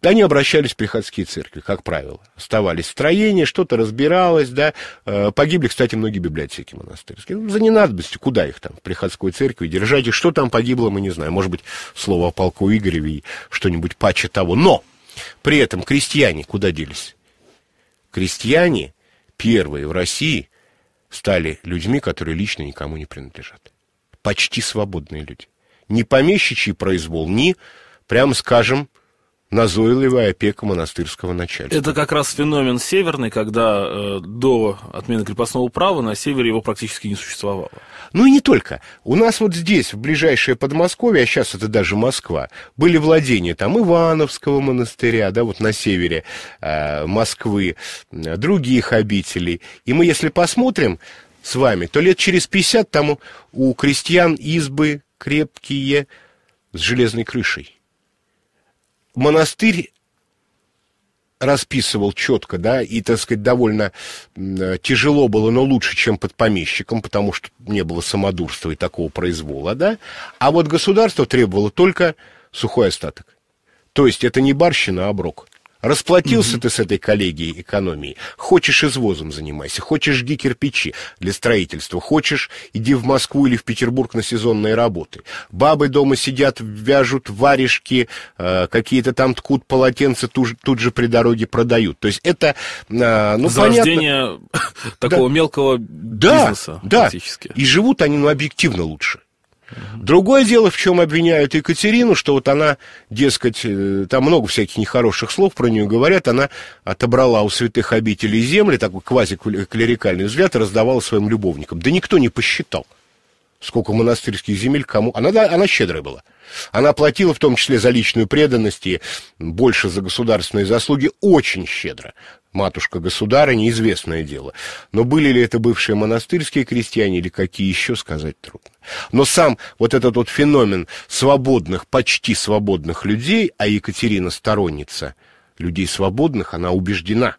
Они обращались в приходские церкви, как правило. Оставались в строении, что-то разбиралось, да. Э, погибли, кстати, многие библиотеки монастырские. За ненадобностью, куда их там, в приходской церкви держать, и что там погибло, мы не знаем. Может быть, слово о полку Игореве и что-нибудь паче того. Но при этом крестьяне куда делись? Крестьяне, первые в России, стали людьми, которые лично никому не принадлежат. Почти свободные люди. Не помещичий произвол, ни, прямо скажем, назойливая опека монастырского начальства. Это как раз феномен северный, когда э, до отмены крепостного права на севере его практически не существовало. Ну и не только. У нас вот здесь, в ближайшее Подмосковье, а сейчас это даже Москва, были владения там Ивановского монастыря, да, вот на севере э, Москвы, э, других обителей. И мы, если посмотрим с вами, то лет через 50 там у крестьян избы крепкие с железной крышей монастырь расписывал четко, да, и, так сказать, довольно тяжело было, но лучше, чем под помещиком, потому что не было самодурства и такого произвола, да. А вот государство требовало только сухой остаток. То есть это не барщина, а брок. Расплатился mm-hmm. ты с этой коллегией экономии. Хочешь извозом занимайся, хочешь жги кирпичи для строительства, хочешь иди в Москву или в Петербург на сезонные работы. Бабы дома сидят, вяжут варежки, э, какие-то там ткут полотенца, тут, тут же при дороге продают. То есть это, э, ну, Зарождение понятно... такого да. мелкого бизнеса да, практически. Да, и живут они, ну, объективно лучше. Другое дело, в чем обвиняют Екатерину, что вот она, дескать, э, там много всяких нехороших слов про нее говорят, она отобрала у святых обителей земли, такой квазиклерикальный взгляд, и раздавала своим любовникам. Да никто не посчитал, сколько монастырских земель кому... Она, она щедрая была. Она платила в том числе за личную преданность и больше за государственные заслуги очень щедро матушка-государа, неизвестное дело. Но были ли это бывшие монастырские крестьяне или какие еще, сказать трудно. Но сам вот этот вот феномен свободных, почти свободных людей, а Екатерина сторонница людей свободных, она убеждена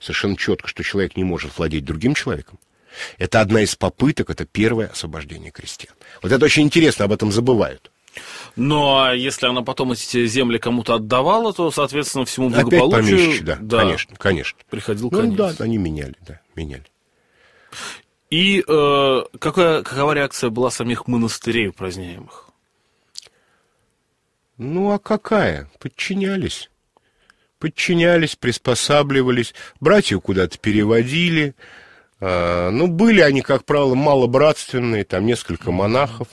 совершенно четко, что человек не может владеть другим человеком. Это одна из попыток, это первое освобождение крестьян. Вот это очень интересно, об этом забывают. Но если она потом эти земли кому-то отдавала, то, соответственно, всему благополучию... Опять помещичь, да, да, конечно, конечно. Приходил ну, конец. да, они меняли, да, меняли. И э, какая, какова реакция была самих монастырей упраздняемых? Ну, а какая? Подчинялись. Подчинялись, приспосабливались, братьев куда-то переводили. Э, ну, были они, как правило, малобратственные, там несколько монахов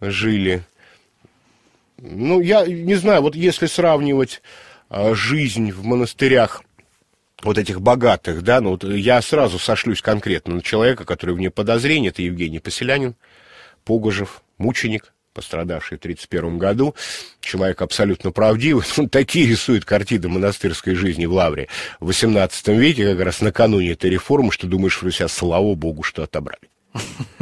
жили – ну, я не знаю, вот если сравнивать а, жизнь в монастырях вот этих богатых, да, ну вот я сразу сошлюсь конкретно на человека, который вне подозрения, это Евгений Поселянин, Погожев, мученик, пострадавший в 1931 году. Человек абсолютно правдивый. (laughs) Он такие рисует картины монастырской жизни в Лавре в XVIII веке, как раз накануне этой реформы, что думаешь, что себя, слава богу, что отобрали. (laughs)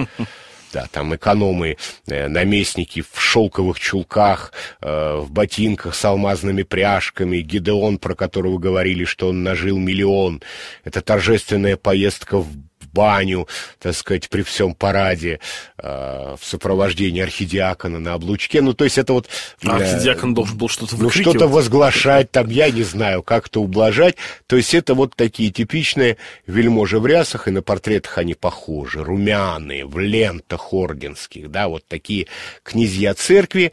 да там экономы, э, наместники в шелковых чулках, э, в ботинках с алмазными пряжками, Гидеон, про которого говорили, что он нажил миллион. Это торжественная поездка в баню, так сказать, при всем параде, э, в сопровождении архидиакона на облучке. Ну, то есть это вот... Э, архидиакон должен был что-то Ну, что-то возглашать там, я не знаю, как-то ублажать. То есть это вот такие типичные вельможи в рясах, и на портретах они похожи, румяные, в лентах орденских, да, вот такие князья церкви.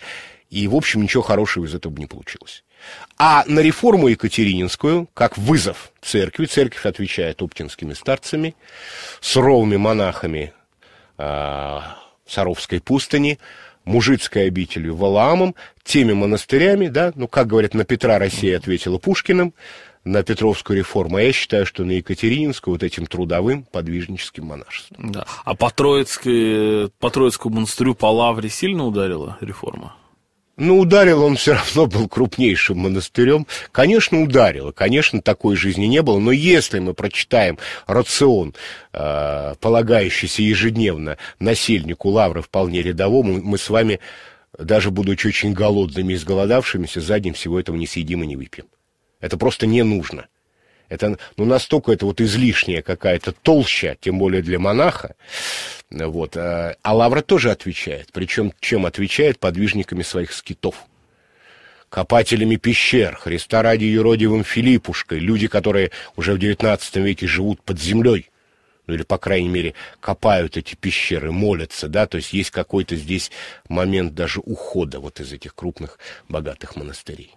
И, в общем, ничего хорошего из этого не получилось. А на реформу Екатерининскую, как вызов церкви, церковь отвечает оптинскими старцами, суровыми монахами э, Саровской пустыни, мужицкой обителью Валаамом, теми монастырями, да, ну, как говорят, на Петра Россия ответила Пушкиным, на Петровскую реформу, а я считаю, что на Екатерининскую вот этим трудовым подвижническим монашеством. Да. А по, Троицкой, по Троицкому монастырю по Лавре сильно ударила реформа? Ну ударил он все равно был крупнейшим монастырем. Конечно, ударил, конечно, такой жизни не было, но если мы прочитаем рацион, э, полагающийся ежедневно насельнику лавры вполне рядовому, мы с вами, даже будучи очень голодными и сголодавшимися, задним всего этого не съедим и не выпьем. Это просто не нужно. Это ну, настолько это вот излишняя какая-то толща, тем более для монаха. Вот. Э, а Лавра тоже отвечает. Причем чем отвечает? Подвижниками своих скитов копателями пещер, Христа ради юродивым Филиппушкой, люди, которые уже в XIX веке живут под землей, ну или, по крайней мере, копают эти пещеры, молятся, да, то есть есть какой-то здесь момент даже ухода вот из этих крупных богатых монастырей.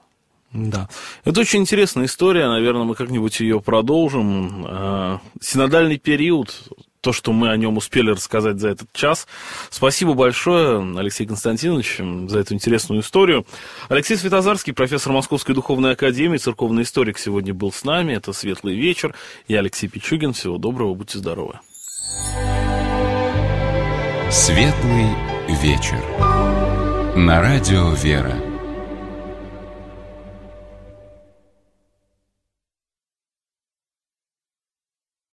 Да. Это очень интересная история, наверное, мы как-нибудь ее продолжим. Э, синодальный период, то, что мы о нем успели рассказать за этот час. Спасибо большое, Алексей Константинович, за эту интересную историю. Алексей Светозарский, профессор Московской духовной академии, церковный историк, сегодня был с нами. Это «Светлый вечер». Я Алексей Пичугин. Всего доброго, будьте здоровы. «Светлый вечер» на радио «Вера».